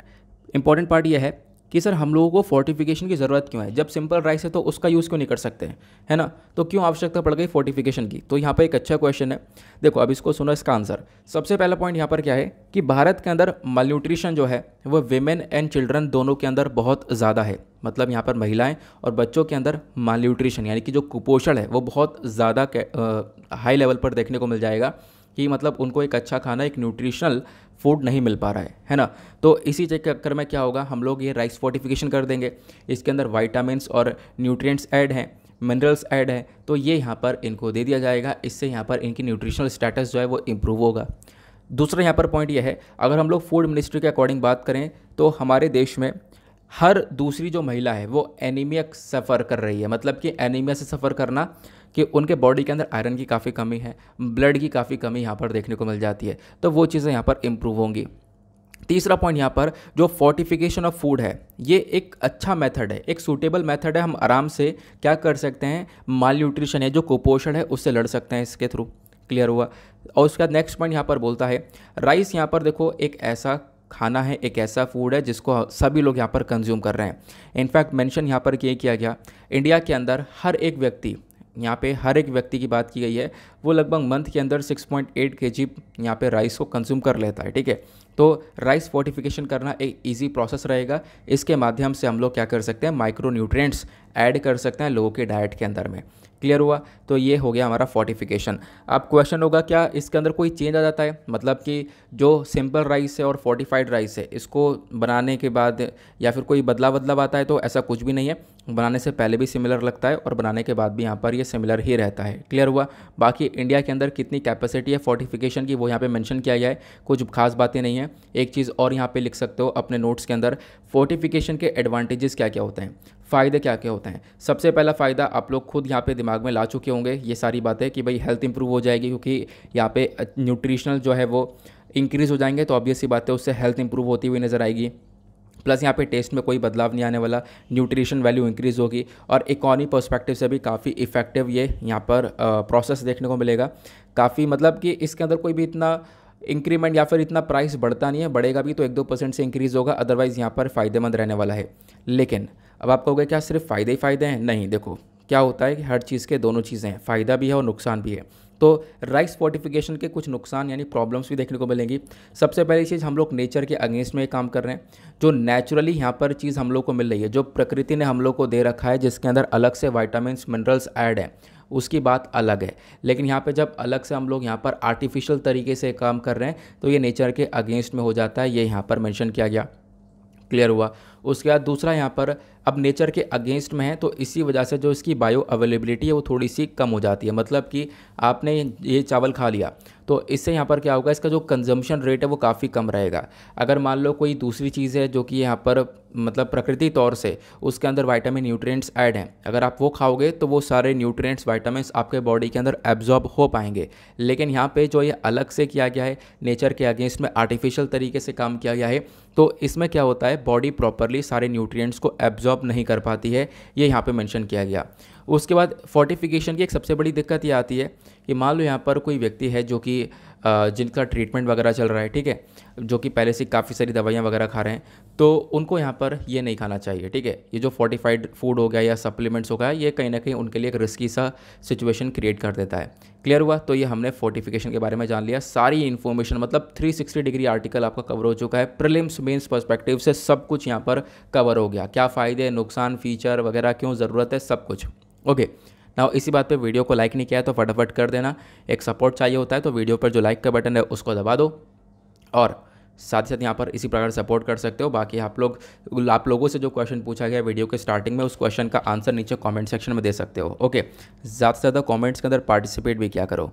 इंपॉर्टेंट पार्ट ये है कि सर हम लोगों को फोर्टिफिकेशन की ज़रूरत क्यों है जब सिंपल राइस है तो उसका यूज़ क्यों नहीं कर सकते है ना तो क्यों आवश्यकता पड़ गई फोर्टिफिकेशन की तो यहाँ पर एक अच्छा क्वेश्चन है देखो अब इसको सुनो इसका आंसर सबसे पहला पॉइंट यहाँ पर क्या है कि भारत के अंदर मलन्यूट्रिशन जो है वह वेमेन एंड चिल्ड्रन दोनों के अंदर बहुत ज़्यादा है मतलब यहाँ पर महिलाएं और बच्चों के अंदर मल न्यूट्रिशन यानी कि जो कुपोषण है वो बहुत ज़्यादा हाई लेवल पर देखने को मिल जाएगा कि मतलब उनको एक अच्छा खाना एक न्यूट्रिशनल फूड नहीं मिल पा रहा है है ना तो इसी चक्कर में क्या होगा हम लोग ये राइस फोर्टिफिकेशन कर देंगे इसके अंदर वाइटामस और न्यूट्रिएंट्स ऐड हैं मिनरल्स ऐड हैं तो ये यहाँ पर इनको दे दिया जाएगा इससे यहाँ पर इनकी न्यूट्रिशनल स्टेटस जो है वो इम्प्रूव होगा दूसरा यहाँ पर पॉइंट ये है अगर हम लोग फूड मिनिस्ट्री के अकॉर्डिंग बात करें तो हमारे देश में हर दूसरी जो महिला है वो एनीमिया सफ़र कर रही है मतलब कि एनीमिया से सफ़र करना कि उनके बॉडी के अंदर आयरन की काफ़ी कमी है ब्लड की काफ़ी कमी यहाँ पर देखने को मिल जाती है तो वो चीज़ें यहाँ पर इम्प्रूव होंगी तीसरा पॉइंट यहाँ पर जो फोर्टिफिकेशन ऑफ फूड है ये एक अच्छा मेथड है एक सूटेबल मेथड है हम आराम से क्या कर सकते हैं माल न्यूट्रिशन है जो कुपोषण है उससे लड़ सकते हैं इसके थ्रू क्लियर हुआ और उसके बाद नेक्स्ट पॉइंट यहाँ पर बोलता है राइस यहाँ पर देखो एक ऐसा खाना है एक ऐसा फूड है जिसको सभी लोग यहाँ पर कंज्यूम कर रहे हैं इनफैक्ट मेंशन यहाँ पर ये किया गया इंडिया के अंदर हर एक व्यक्ति यहाँ पे हर एक व्यक्ति की बात की गई है वो लगभग मंथ के अंदर 6.8 पॉइंट एट के जी यहाँ पर राइस को कंज्यूम कर लेता है ठीक है तो राइस फोर्टिफिकेशन करना एक ईजी प्रोसेस रहेगा इसके माध्यम से हम लोग क्या कर सकते हैं माइक्रो न्यूट्रेंट्स ऐड कर सकते हैं लोगों के डाइट के अंदर में क्लियर हुआ तो ये हो गया हमारा फोर्टिफिकेशन अब क्वेश्चन होगा क्या इसके अंदर कोई चेंज आ जाता है मतलब कि जो सिंपल राइस है और फोर्टिफाइड राइस है इसको बनाने के बाद या फिर कोई बदलाव बदलाव आता है तो ऐसा कुछ भी नहीं है बनाने से पहले भी सिमिलर लगता है और बनाने के बाद भी यहाँ पर ये सिमिलर ही रहता है क्लियर हुआ बाकी इंडिया के अंदर कितनी कैपेसिटी है फोर्टिफिकेशन की वो यहाँ पे मेंशन किया गया है कुछ खास बातें नहीं है एक चीज़ और यहाँ पे लिख सकते हो अपने नोट्स के अंदर फोर्टिफिकेशन के एडवांटेजेस क्या क्या होते हैं फ़ायदे क्या क्या होते हैं सबसे पहला फ़ायदा आप लोग खुद यहाँ पे दिमाग में ला चुके होंगे ये सारी बातें कि भाई हेल्थ इंप्रूव हो जाएगी क्योंकि यहाँ पे न्यूट्रिशनल जो है वो इंक्रीज़ हो जाएंगे तो ऑब्वियस सी बात है उससे हेल्थ इंप्रूव होती हुई नज़र आएगी प्लस यहाँ पे टेस्ट में कोई बदलाव नहीं आने वाला न्यूट्रिशन वैल्यू इंक्रीज़ होगी और इकोनॉमी पर्सपेक्टिव से भी काफ़ी इफेक्टिव ये यहाँ पर प्रोसेस देखने को मिलेगा काफ़ी मतलब कि इसके अंदर कोई भी इतना इंक्रीमेंट या फिर इतना प्राइस बढ़ता नहीं है बढ़ेगा भी तो एक दो परसेंट से इंक्रीज़ होगा अदरवाइज़ यहाँ पर फ़ायदेमंद रहने वाला है लेकिन अब आप कहोगे क्या सिर्फ फ़ायदे ही फ़ायदे हैं नहीं देखो क्या होता है कि हर चीज़ के दोनों चीज़ें हैं फ़ायदा भी है और नुकसान भी है तो राइस फोर्टिफिकेशन के कुछ नुकसान यानी प्रॉब्लम्स भी देखने को मिलेंगी सबसे पहली चीज़ हम लोग नेचर के अगेंस्ट में काम कर रहे हैं जो नेचुरली यहाँ पर चीज़ हम लोग को मिल रही है जो प्रकृति ने हम लोग को दे रखा है जिसके अंदर अलग से वाइटामिन मिनरल्स ऐड हैं उसकी बात अलग है लेकिन यहाँ पे जब अलग से हम लोग यहाँ पर आर्टिफिशियल तरीके से काम कर रहे हैं तो ये नेचर के अगेंस्ट में हो जाता है ये यहाँ पर मेंशन किया गया क्लियर हुआ उसके बाद दूसरा यहाँ पर अब नेचर के अगेंस्ट में है तो इसी वजह से जो इसकी बायो अवेलेबिलिटी है वो थोड़ी सी कम हो जाती है मतलब कि आपने ये चावल खा लिया तो इससे यहाँ पर क्या होगा इसका जो कंजम्पशन रेट है वो काफ़ी कम रहेगा अगर मान लो कोई दूसरी चीज़ है जो कि यहाँ पर मतलब प्रकृति तौर से उसके अंदर वाइटामिन न्यूट्रिएंट्स ऐड हैं अगर आप वो खाओगे तो वो सारे न्यूट्रिएंट्स वाइटामिन आपके बॉडी के अंदर एब्जॉर्ब हो पाएंगे लेकिन यहाँ पे जो ये अलग से किया गया है नेचर के अगेंस्ट में आर्टिफिशियल तरीके से काम किया गया है तो इसमें क्या होता है बॉडी प्रॉपरली सारे न्यूट्रियट्स को एब्जॉर्ब नहीं कर पाती है ये यहाँ पर मैंशन किया गया उसके बाद फोर्टिफिकेशन की एक सबसे बड़ी दिक्कत ये आती है कि मान लो यहाँ पर कोई व्यक्ति है जो कि जिनका ट्रीटमेंट वगैरह चल रहा है ठीक है जो कि पहले से काफ़ी सारी दवाइयाँ वगैरह खा रहे हैं तो उनको यहाँ पर ये नहीं खाना चाहिए ठीक है ये जो फोर्टिफाइड फूड हो गया या सप्लीमेंट्स हो गया ये कहीं ना कहीं उनके लिए एक रिस्की सा सिचुएशन क्रिएट कर देता है क्लियर हुआ तो ये हमने फोर्टिफिकेशन के बारे में जान लिया सारी इन्फॉर्मेशन मतलब 360 डिग्री आर्टिकल आपका कवर हो चुका है प्रिलिम्स मीन्स पर्सपेक्टिव से सब कुछ यहाँ पर कवर हो गया क्या फ़ायदे नुकसान फीचर वगैरह क्यों ज़रूरत है सब कुछ ओके ना इसी बात पे वीडियो को लाइक नहीं किया तो फटाफट कर देना एक सपोर्ट चाहिए होता है तो वीडियो पर जो लाइक का बटन है उसको दबा दो और साथ ही साथ यहाँ पर इसी प्रकार सपोर्ट कर सकते हो बाकी आप लोग आप लोगों से जो क्वेश्चन पूछा गया वीडियो के स्टार्टिंग में उस क्वेश्चन का आंसर नीचे कमेंट सेक्शन में दे सकते हो ओके ज़्यादा से ज़्यादा कमेंट्स के अंदर पार्टिसिपेट भी क्या करो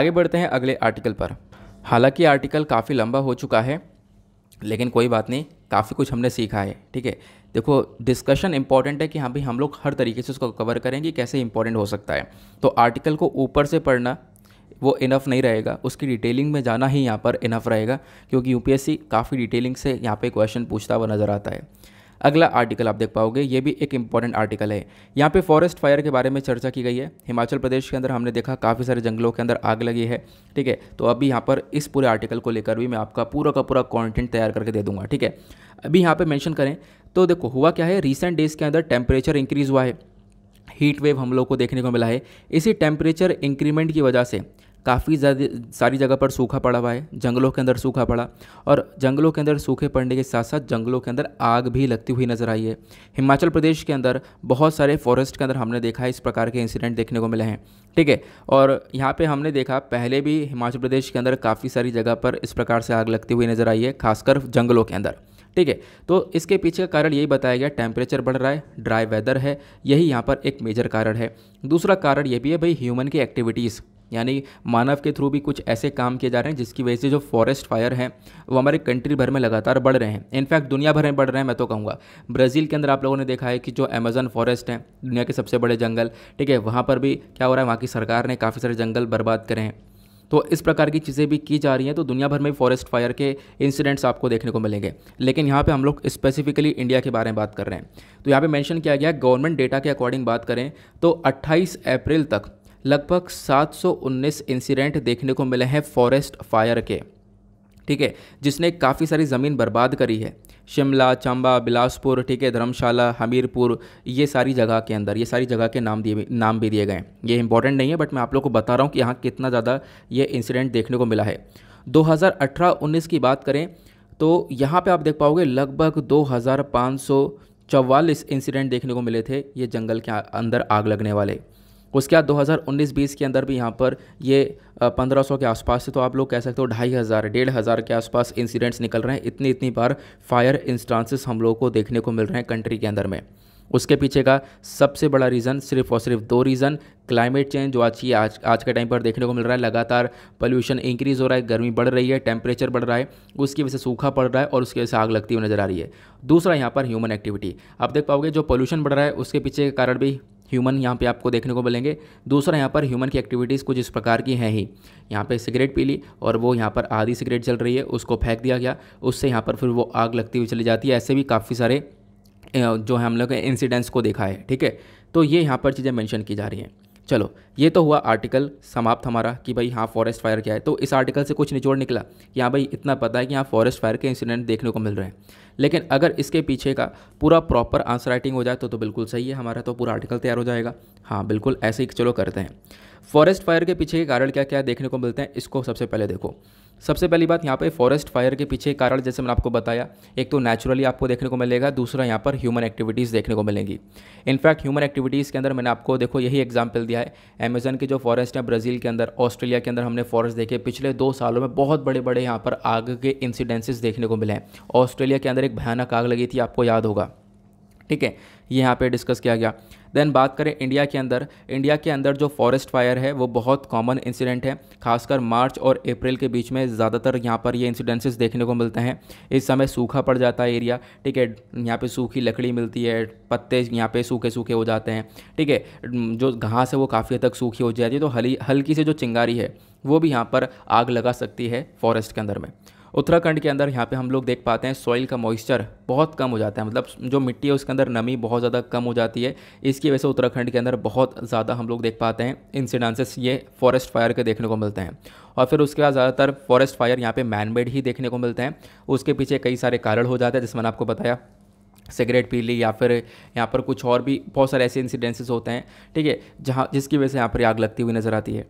आगे बढ़ते हैं अगले आर्टिकल पर हालांकि आर्टिकल काफ़ी लंबा हो चुका है लेकिन कोई बात नहीं काफ़ी कुछ हमने सीखा है ठीक है देखो डिस्कशन इंपॉर्टेंट है कि हाँ भाई हम लोग हर तरीके से उसको कवर करेंगे कैसे इंपॉर्टेंट हो सकता है तो आर्टिकल को ऊपर से पढ़ना वो इनफ नहीं रहेगा उसकी डिटेलिंग में जाना ही यहाँ पर इनफ रहेगा क्योंकि यूपीएससी काफ़ी डिटेलिंग से यहाँ पे क्वेश्चन पूछता हुआ नज़र आता है अगला आर्टिकल आप देख पाओगे ये भी एक इंपॉर्टेंट आर्टिकल है यहाँ पे फॉरेस्ट फायर के बारे में चर्चा की गई है हिमाचल प्रदेश के अंदर हमने देखा काफ़ी सारे जंगलों के अंदर आग लगी है ठीक है तो अभी यहाँ पर इस पूरे आर्टिकल को लेकर भी मैं आपका पूरा का पूरा कॉन्टेंट तैयार करके दे दूंगा ठीक है अभी यहाँ पर मैंशन करें तो देखो हुआ क्या है रिसेंट डेज़ के अंदर टेम्परेचर इंक्रीज़ हुआ है हीट वेव हम लोग को देखने को मिला है इसी टेम्परेचर इंक्रीमेंट की वजह से काफ़ी ज़्यादा सारी जगह पर सूखा पड़ा हुआ है जंगलों के अंदर सूखा पड़ा और जंगलों के अंदर सूखे पड़ने के साथ साथ जंगलों के अंदर आग भी लगती हुई नजर आई है हिमाचल प्रदेश के अंदर बहुत सारे फॉरेस्ट के अंदर हमने देखा है इस प्रकार के इंसिडेंट देखने को मिले हैं ठीक है और यहाँ पर हमने देखा पहले भी हिमाचल प्रदेश के अंदर काफ़ी सारी जगह पर इस प्रकार से आग लगती हुई नजर आई है खासकर जंगलों के अंदर ठीक है तो इसके पीछे का कारण यही बताया गया टेम्परेचर बढ़ रहा है ड्राई वेदर है यही यहाँ पर एक मेजर कारण है दूसरा कारण ये भी है भाई ह्यूमन की एक्टिविटीज़ यानी मानव के थ्रू भी कुछ ऐसे काम किए जा रहे हैं जिसकी वजह से जो फॉरेस्ट फायर हैं वो हमारे कंट्री भर में लगातार बढ़ रहे हैं इनफैक्ट दुनिया भर में बढ़ रहे हैं मैं तो कहूँगा ब्राज़ील के अंदर आप लोगों ने देखा है कि जो अमेजन फॉरेस्ट हैं दुनिया के सबसे बड़े जंगल ठीक है वहाँ पर भी क्या हो रहा है वहाँ की सरकार ने काफ़ी सारे जंगल बर्बाद करे हैं तो इस प्रकार की चीज़ें भी की जा रही हैं तो दुनिया भर में फॉरेस्ट फायर के इंसिडेंट्स आपको देखने को मिलेंगे लेकिन यहाँ पे हम लोग स्पेसिफिकली इंडिया के बारे में बात कर रहे हैं तो यहाँ पे मेंशन किया गया गवर्नमेंट डेटा के अकॉर्डिंग बात करें तो 28 अप्रैल तक लगभग 719 इंसिडेंट देखने को मिले हैं फॉरेस्ट फायर के ठीक है जिसने काफ़ी सारी ज़मीन बर्बाद करी है शिमला चंबा बिलासपुर ठीक है धर्मशाला हमीरपुर ये सारी जगह के अंदर ये सारी जगह के नाम दिए नाम भी दिए गए ये इंपॉर्टेंट नहीं है बट मैं आप लोग को बता रहा हूँ कि यहाँ कितना ज़्यादा ये इंसिडेंट देखने को मिला है 2018-19 की बात करें तो यहाँ पे आप देख पाओगे लगभग दो इंसिडेंट देखने को मिले थे ये जंगल के अंदर आग लगने वाले उसके बाद 2019-20 के अंदर भी यहाँ पर ये 1500 के आसपास से तो आप लोग कह सकते हो ढाई हज़ार डेढ़ हज़ार के आसपास इंसिडेंट्स निकल रहे हैं इतनी इतनी बार फायर इंस्टांसेस हम लोगों को देखने को मिल रहे हैं कंट्री के अंदर में उसके पीछे का सबसे बड़ा रीज़न सिर्फ और सिर्फ दो रीज़न क्लाइमेट चेंज जो आज की आज आज के टाइम पर देखने को मिल रहा है लगातार पोल्यूशन इंक्रीज़ हो रहा है गर्मी बढ़ रही है टेम्परेचर बढ़ रहा है उसकी वजह से सूखा पड़ रहा है और उसकी वजह से आग लगती हुई नज़र आ रही है दूसरा यहाँ पर ह्यूमन एक्टिविटी आप देख पाओगे जो पोल्यूशन बढ़ रहा है उसके पीछे के कारण भी ह्यूमन यहाँ पे आपको देखने को मिलेंगे दूसरा यहाँ पर ह्यूमन की एक्टिविटीज़ कुछ इस प्रकार की हैं ही यहाँ पे सिगरेट पी ली और वो यहाँ पर आधी सिगरेट चल रही है उसको फेंक दिया गया उससे यहाँ पर फिर वो आग लगती हुई चली जाती है ऐसे भी काफ़ी सारे जो है हम लोग इंसिडेंट्स को देखा है ठीक है तो ये यहाँ पर चीज़ें मैंशन की जा रही हैं चलो ये तो हुआ आर्टिकल समाप्त हमारा कि भाई हाँ फॉरेस्ट फायर क्या है तो इस आर्टिकल से कुछ निचोड़ निकला कि हाँ भाई इतना पता है कि यहाँ फॉरेस्ट फायर के इंसिडेंट देखने को मिल रहे हैं लेकिन अगर इसके पीछे का पूरा प्रॉपर आंसर राइटिंग हो जाए तो तो बिल्कुल सही है हमारा तो पूरा आर्टिकल तैयार हो जाएगा हाँ बिल्कुल ऐसे ही चलो करते हैं फॉरेस्ट फायर के पीछे के कारण क्या क्या देखने को मिलते हैं इसको सबसे पहले देखो सबसे पहली बात यहाँ पे फॉरेस्ट फायर के पीछे कारण जैसे मैंने आपको बताया एक तो नेचुरली आपको देखने को मिलेगा दूसरा यहाँ पर ह्यूमन एक्टिविटीज़ देखने को मिलेंगी इनफैक्ट ह्यूमन एक्टिविटीज़ के अंदर मैंने आपको देखो यही एग्जाम्पल दिया है अमेजन के जो फॉरेस्ट है ब्राज़ील के अंदर ऑस्ट्रेलिया के अंदर हमने फॉरेस्ट देखे पिछले दो सालों में बहुत बड़े बड़े यहाँ पर आग के इंसिडेंसेस देखने को मिले हैं ऑस्ट्रेलिया के अंदर एक भयानक आग लगी थी आपको याद होगा ठीक है ये यहाँ पर डिस्कस किया गया देन बात करें इंडिया के अंदर इंडिया के अंदर जो फॉरेस्ट फायर है वो बहुत कॉमन इंसिडेंट है खासकर मार्च और अप्रैल के बीच में ज़्यादातर यहाँ पर ये इंसिडेंसेस देखने को मिलते हैं इस समय सूखा पड़ जाता है एरिया ठीक है यहाँ पे सूखी लकड़ी मिलती है पत्ते यहाँ पे सूखे सूखे हो जाते हैं ठीक है जो घास है वो काफ़ी हद तक सूखी हो जाती है तो हली हल्की से जो चिंगारी है वो भी यहाँ पर आग लगा सकती है फॉरेस्ट के अंदर में उत्तराखंड के अंदर यहाँ पे हम लोग देख पाते हैं सॉइल का मॉइस्चर बहुत कम हो जाता है मतलब जो मिट्टी है उसके अंदर नमी बहुत ज़्यादा कम हो जाती है इसकी वजह से उत्तराखंड के अंदर बहुत ज़्यादा हम लोग देख पाते हैं इंसिडेंसेस ये फॉरेस्ट फायर के देखने को मिलते हैं और फिर उसके बाद ज़्यादातर फॉरेस्ट फायर यहाँ मैन मेड ही देखने को मिलते हैं उसके पीछे कई सारे कारण हो जाते हैं जिसमें मैंने आपको बताया सिगरेट पी ली या फिर यहाँ पर कुछ और भी बहुत सारे ऐसे इंसिडेंसेस होते हैं ठीक है जहाँ जिसकी वजह से यहाँ पर आग लगती हुई नज़र आती है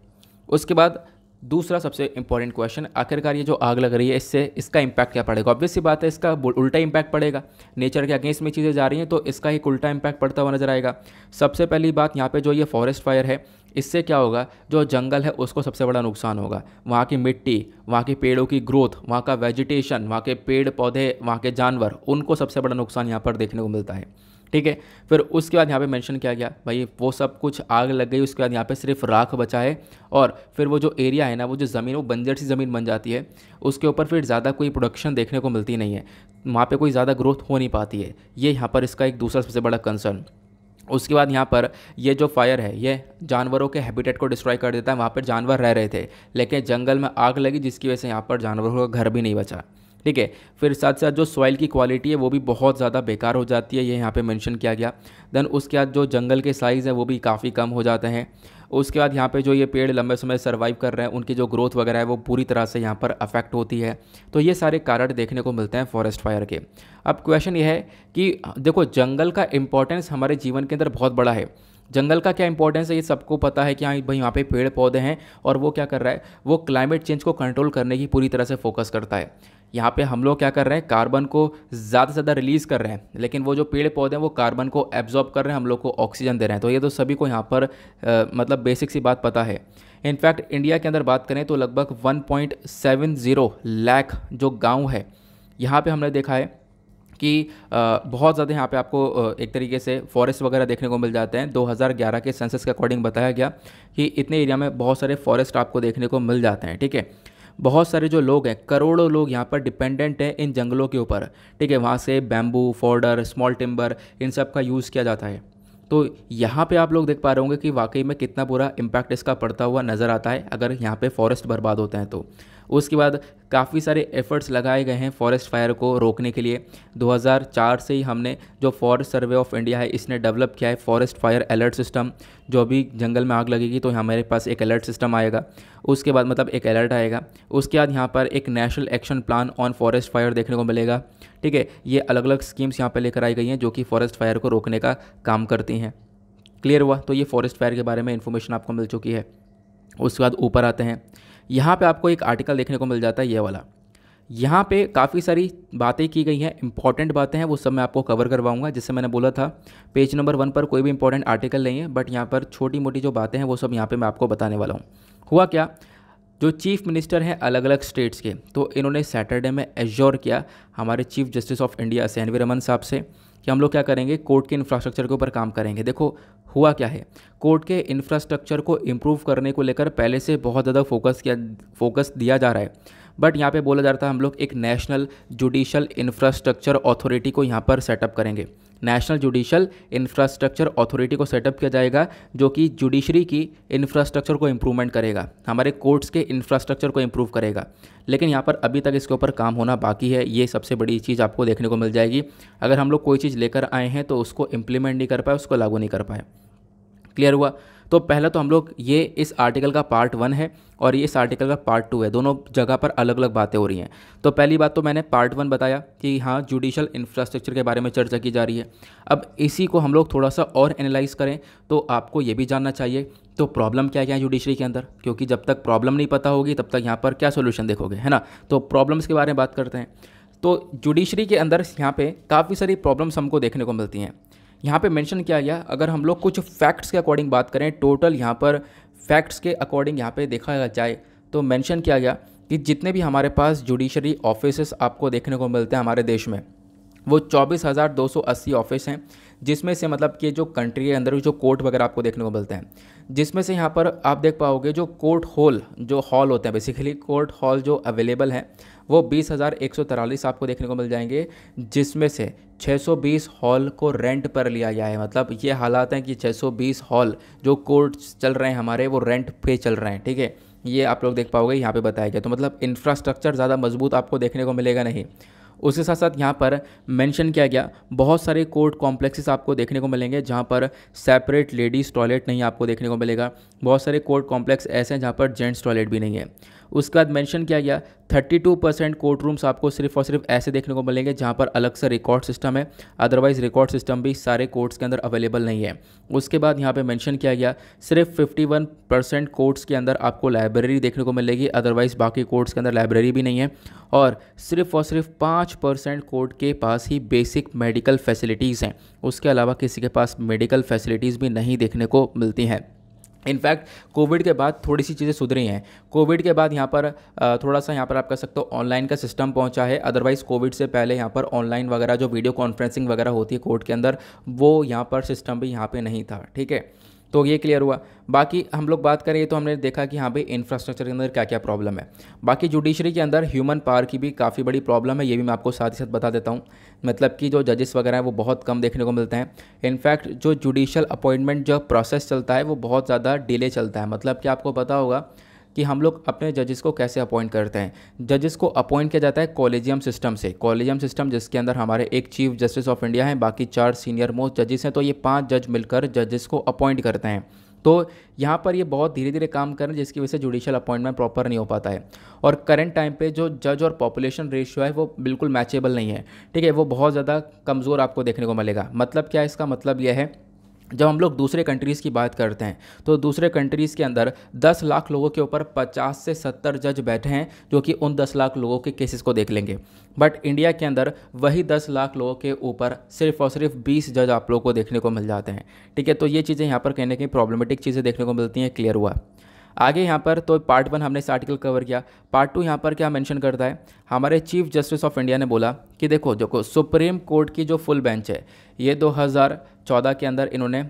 उसके बाद दूसरा सबसे इंपॉर्टेंट क्वेश्चन आखिरकार ये जो आग लग रही है इससे इसका इम्पैक्ट क्या पड़ेगा ऑब्वियस सी बात है इसका उल्टा इम्पैक्ट पड़ेगा नेचर के अगेंस्ट में चीज़ें जा रही हैं तो इसका एक उल्टा इम्पैक्ट पड़ता हुआ नजर आएगा सबसे पहली बात यहाँ पे जो ये फॉरेस्ट फायर है इससे क्या होगा जो जंगल है उसको सबसे बड़ा नुकसान होगा वहाँ की मिट्टी वहाँ के पेड़ों की ग्रोथ वहाँ का वेजिटेशन वहाँ के पेड़ पौधे वहाँ के जानवर उनको सबसे बड़ा नुकसान यहाँ पर देखने को मिलता है ठीक है फिर उसके बाद यहाँ पे मेंशन किया गया भाई वो सब कुछ आग लग गई उसके बाद यहाँ पे सिर्फ राख बचा है और फिर वो जो एरिया है ना वो जो ज़मीन वो बंजर सी ज़मीन बन जाती है उसके ऊपर फिर ज़्यादा कोई प्रोडक्शन देखने को मिलती नहीं है वहाँ पे कोई ज़्यादा ग्रोथ हो नहीं पाती है ये यहाँ पर इसका एक दूसरा सबसे बड़ा कंसर्न उसके बाद यहाँ पर ये जो फायर है ये जानवरों के हैबिटेट को डिस्ट्रॉय कर देता है वहाँ पर जानवर रह रहे थे लेकिन जंगल में आग लगी जिसकी वजह से यहाँ पर जानवरों का घर भी नहीं बचा ठीक है फिर साथ साथ जो सॉइल की क्वालिटी है वो भी बहुत ज़्यादा बेकार हो जाती है ये यहाँ पे मेंशन किया गया देन उसके बाद जो जंगल के साइज़ है वो भी काफ़ी कम हो जाते हैं उसके बाद यहाँ पे जो ये पेड़ लंबे समय सर्वाइव कर रहे हैं उनकी जो ग्रोथ वगैरह है वो पूरी तरह से यहाँ पर अफेक्ट होती है तो ये सारे कारण देखने को मिलते हैं फॉरेस्ट फायर के अब क्वेश्चन ये है कि देखो जंगल का इंपॉर्टेंस हमारे जीवन के अंदर बहुत बड़ा है जंगल का क्या इंपॉर्टेंस है ये सबको पता है कि हाँ भाई यहाँ पे पेड़ पौधे हैं और वो क्या कर रहा है वो क्लाइमेट चेंज को कंट्रोल करने की पूरी तरह से फोकस करता है यहाँ पे हम लोग क्या कर रहे हैं कार्बन को ज़्यादा से ज़्यादा रिलीज़ कर रहे हैं लेकिन वो जो पेड़ पौधे हैं वो कार्बन को एब्जॉर्ब कर रहे हैं हम लोग को ऑक्सीजन दे रहे हैं तो ये तो सभी को यहाँ पर आ, मतलब बेसिक सी बात पता है इनफैक्ट इंडिया के अंदर बात करें तो लगभग 1.70 लाख जो गाँव है यहाँ पर हमने देखा है कि बहुत ज़्यादा यहाँ पे आपको एक तरीके से फॉरेस्ट वगैरह देखने को मिल जाते हैं 2011 के सेंसस के अकॉर्डिंग बताया गया कि इतने एरिया में बहुत सारे फॉरेस्ट आपको देखने को मिल जाते हैं ठीक है बहुत सारे जो लोग हैं करोड़ों लोग यहाँ पर डिपेंडेंट हैं इन जंगलों के ऊपर ठीक है वहाँ से बैम्बू फोर्डर स्मॉल टिम्बर इन सब का यूज़ किया जाता है तो यहाँ पे आप लोग देख पा रहे होंगे कि वाकई में कितना बुरा इम्पैक्ट इसका पड़ता हुआ नज़र आता है अगर यहाँ पे फॉरेस्ट बर्बाद होते हैं तो उसके बाद काफ़ी सारे एफर्ट्स लगाए गए हैं फॉरेस्ट फायर को रोकने के लिए 2004 से ही हमने जो फॉरेस्ट सर्वे ऑफ इंडिया है इसने डेवलप किया है फॉरेस्ट फायर अलर्ट सिस्टम जो भी जंगल में आग लगेगी तो हमारे पास एक अलर्ट सिस्टम आएगा उसके बाद मतलब एक अलर्ट आएगा उसके बाद यहाँ पर एक national action plan on forest fire देखने को मिलेगा ठीक है ये अलग अलग स्कीम्स यहाँ पर लेकर आई गई हैं जो कि फॉरेस्ट फायर को रोकने का काम करती हैं क्लियर हुआ तो ये फॉरेस्ट फायर के बारे में इन्फॉर्मेशन आपको मिल चुकी है उसके बाद ऊपर आते हैं यहाँ पे आपको एक आर्टिकल देखने को मिल जाता है ये वाला यहाँ पे काफ़ी सारी बातें की गई हैं इंपॉर्टेंट बातें हैं वो सब मैं आपको कवर करवाऊंगा जिससे मैंने बोला था पेज नंबर वन पर कोई भी इंपॉर्टेंट आर्टिकल नहीं है बट यहाँ पर छोटी मोटी जो बातें हैं वो सब यहाँ पर मैं आपको बताने वाला हूँ हुआ क्या जो चीफ मिनिस्टर हैं अलग अलग स्टेट्स के तो इन्होंने सैटरडे में एजोर किया हमारे चीफ जस्टिस ऑफ इंडिया सैनवी रमन साहब से कि हम लोग क्या करेंगे कोर्ट के इंफ्रास्ट्रक्चर के ऊपर काम करेंगे देखो हुआ क्या है कोर्ट के इंफ्रास्ट्रक्चर को इम्प्रूव करने को लेकर पहले से बहुत ज़्यादा फोकस किया फोकस दिया जा रहा है बट यहाँ पे बोला जा रहा था हम लोग एक नेशनल जुडिशल इंफ्रास्ट्रक्चर अथॉरिटी को यहाँ पर सेटअप करेंगे नेशनल जुडिशल इंफ्रास्ट्रक्चर अथॉरिटी को सेटअप किया जाएगा जो कि जुडिशरी की इंफ्रास्ट्रक्चर को इम्प्रूवमेंट करेगा हमारे कोर्ट्स के इंफ्रास्ट्रक्चर को इम्प्रूव करेगा लेकिन यहाँ पर अभी तक इसके ऊपर काम होना बाकी है ये सबसे बड़ी चीज़ आपको देखने को मिल जाएगी अगर हम लोग कोई चीज़ लेकर आए हैं तो उसको इम्प्लीमेंट नहीं कर पाए उसको लागू नहीं कर पाए क्लियर हुआ तो पहला तो हम लोग ये इस आर्टिकल का पार्ट वन है और ये इस आर्टिकल का पार्ट टू है दोनों जगह पर अलग अलग बातें हो रही हैं तो पहली बात तो मैंने पार्ट वन बताया कि हाँ जुडिशल इंफ्रास्ट्रक्चर के बारे में चर्चा की जा रही है अब इसी को हम लोग थोड़ा सा और एनालाइज करें तो आपको ये भी जानना चाहिए तो प्रॉब्लम क्या क्या है जुडिशरी के अंदर क्योंकि जब तक प्रॉब्लम नहीं पता होगी तब तक यहाँ पर क्या सोल्यूशन देखोगे है ना तो प्रॉब्लम्स के बारे में बात करते हैं तो जुडिशरी के अंदर यहाँ पे काफ़ी सारी प्रॉब्लम्स हमको देखने को मिलती हैं यहाँ पे मेंशन किया गया अगर हम लोग कुछ फैक्ट्स के अकॉर्डिंग बात करें टोटल यहाँ पर फैक्ट्स के अकॉर्डिंग यहाँ पे देखा जाए तो मेंशन किया गया कि जितने भी हमारे पास जुडिशरी ऑफिस आपको देखने को मिलते हैं हमारे देश में वो 24,280 ऑफिस हैं जिसमें से मतलब कि जो कंट्री के अंदर जो कोर्ट वगैरह आपको देखने को मिलते हैं जिसमें से यहाँ पर आप देख पाओगे जो कोर्ट हॉल जो हॉल होते हैं बेसिकली कोर्ट हॉल जो अवेलेबल हैं वो बीस आपको देखने को मिल जाएंगे जिसमें से 620 हॉल को रेंट पर लिया गया है मतलब ये हालात हैं कि 620 हॉल जो कोर्ट चल रहे हैं हमारे वो रेंट पे चल रहे हैं ठीक है ये आप लोग देख पाओगे यहाँ पे बताया गया तो मतलब इंफ्रास्ट्रक्चर ज़्यादा मजबूत आपको देखने को मिलेगा नहीं उसके साथ साथ यहाँ पर मेंशन किया गया बहुत सारे कोर्ट कॉम्प्लेक्सेस आपको देखने को मिलेंगे जहाँ पर सेपरेट लेडीज़ टॉयलेट नहीं आपको देखने को मिलेगा बहुत सारे कोर्ट कॉम्प्लेक्स ऐसे हैं जहाँ पर जेंट्स टॉयलेट भी नहीं है उसके बाद मेंशन किया गया 32 परसेंट कोर्ट रूम्स आपको सिर्फ और सिर्फ ऐसे देखने को मिलेंगे जहाँ पर अलग से रिकॉर्ड सिस्टम है अदरवाइज़ रिकॉर्ड सिस्टम भी सारे कोर्ट्स के अंदर अवेलेबल नहीं है उसके बाद यहाँ पे मेंशन किया गया सिर्फ 51 परसेंट कोर्ट्स के अंदर आपको लाइब्रेरी देखने को मिलेगी अदरवाइज़ बाकी कोर्ट्स के अंदर लाइब्रेरी भी नहीं है और सिर्फ और सिर्फ पाँच परसेंट कोर्ट के पास ही बेसिक मेडिकल फैसिलिटीज़ हैं उसके अलावा किसी के पास मेडिकल फैसिलिटीज़ भी नहीं देखने को मिलती हैं इनफैक्ट कोविड के बाद थोड़ी सी चीज़ें सुधरी हैं कोविड के बाद यहाँ पर थोड़ा सा यहाँ पर आप कह सकते हो ऑनलाइन का सिस्टम पहुँचा है अदरवाइज़ कोविड से पहले यहाँ पर ऑनलाइन वगैरह जो वीडियो कॉन्फ्रेंसिंग वगैरह होती है कोर्ट के अंदर वो यहाँ पर सिस्टम भी यहाँ पर नहीं था ठीक है तो ये क्लियर हुआ बाकी हम लोग बात करें तो हमने देखा कि हाँ भाई इंफ्रास्ट्रक्चर के अंदर क्या क्या प्रॉब्लम है बाकी जुडिशरी के अंदर ह्यूमन पावर की भी काफ़ी बड़ी प्रॉब्लम है ये भी मैं आपको साथ ही साथ बता देता हूँ मतलब कि जो जजेस वगैरह हैं वो बहुत कम देखने को मिलते हैं इनफैक्ट जो जुडिशल अपॉइंटमेंट जो प्रोसेस चलता है वो बहुत ज़्यादा डिले चलता है मतलब कि आपको पता होगा कि हम लोग अपने जजेस को कैसे अपॉइंट करते हैं जजेस को अपॉइंट किया जाता है कॉलेजियम सिस्टम से कॉलेजियम सिस्टम जिसके अंदर हमारे एक चीफ जस्टिस ऑफ इंडिया हैं बाकी चार सीनियर मोस्ट जजेस हैं तो ये पाँच जज मिलकर जजेस को अपॉइंट करते हैं तो यहाँ पर ये बहुत धीरे धीरे काम कर रहे हैं जिसकी वजह से जुडिशल अपॉइंटमेंट प्रॉपर नहीं हो पाता है और करंट टाइम पे जो जज और पॉपुलेशन रेशियो है वो बिल्कुल मैचेबल नहीं है ठीक है वो बहुत ज़्यादा कमज़ोर आपको देखने को मिलेगा मतलब क्या इसका मतलब यह है जब हम लोग दूसरे कंट्रीज़ की बात करते हैं तो दूसरे कंट्रीज़ के अंदर 10 लाख लोगों के ऊपर 50 से 70 जज बैठे हैं जो कि उन 10 लाख लोगों के केसेस को देख लेंगे बट इंडिया के अंदर वही 10 लाख लोगों के ऊपर सिर्फ और सिर्फ 20 जज आप लोगों को देखने को मिल जाते हैं ठीक है तो ये चीज़ें यहाँ पर कहने की प्रॉब्लमेटिक चीज़ें देखने को मिलती हैं क्लियर हुआ आगे यहाँ पर तो पार्ट वन हमने इस आर्टिकल कवर किया पार्ट टू यहाँ पर क्या मैंशन करता है हमारे चीफ जस्टिस ऑफ इंडिया ने बोला कि देखो देखो सुप्रीम कोर्ट की जो फुल बेंच है ये 2014 के अंदर इन्होंने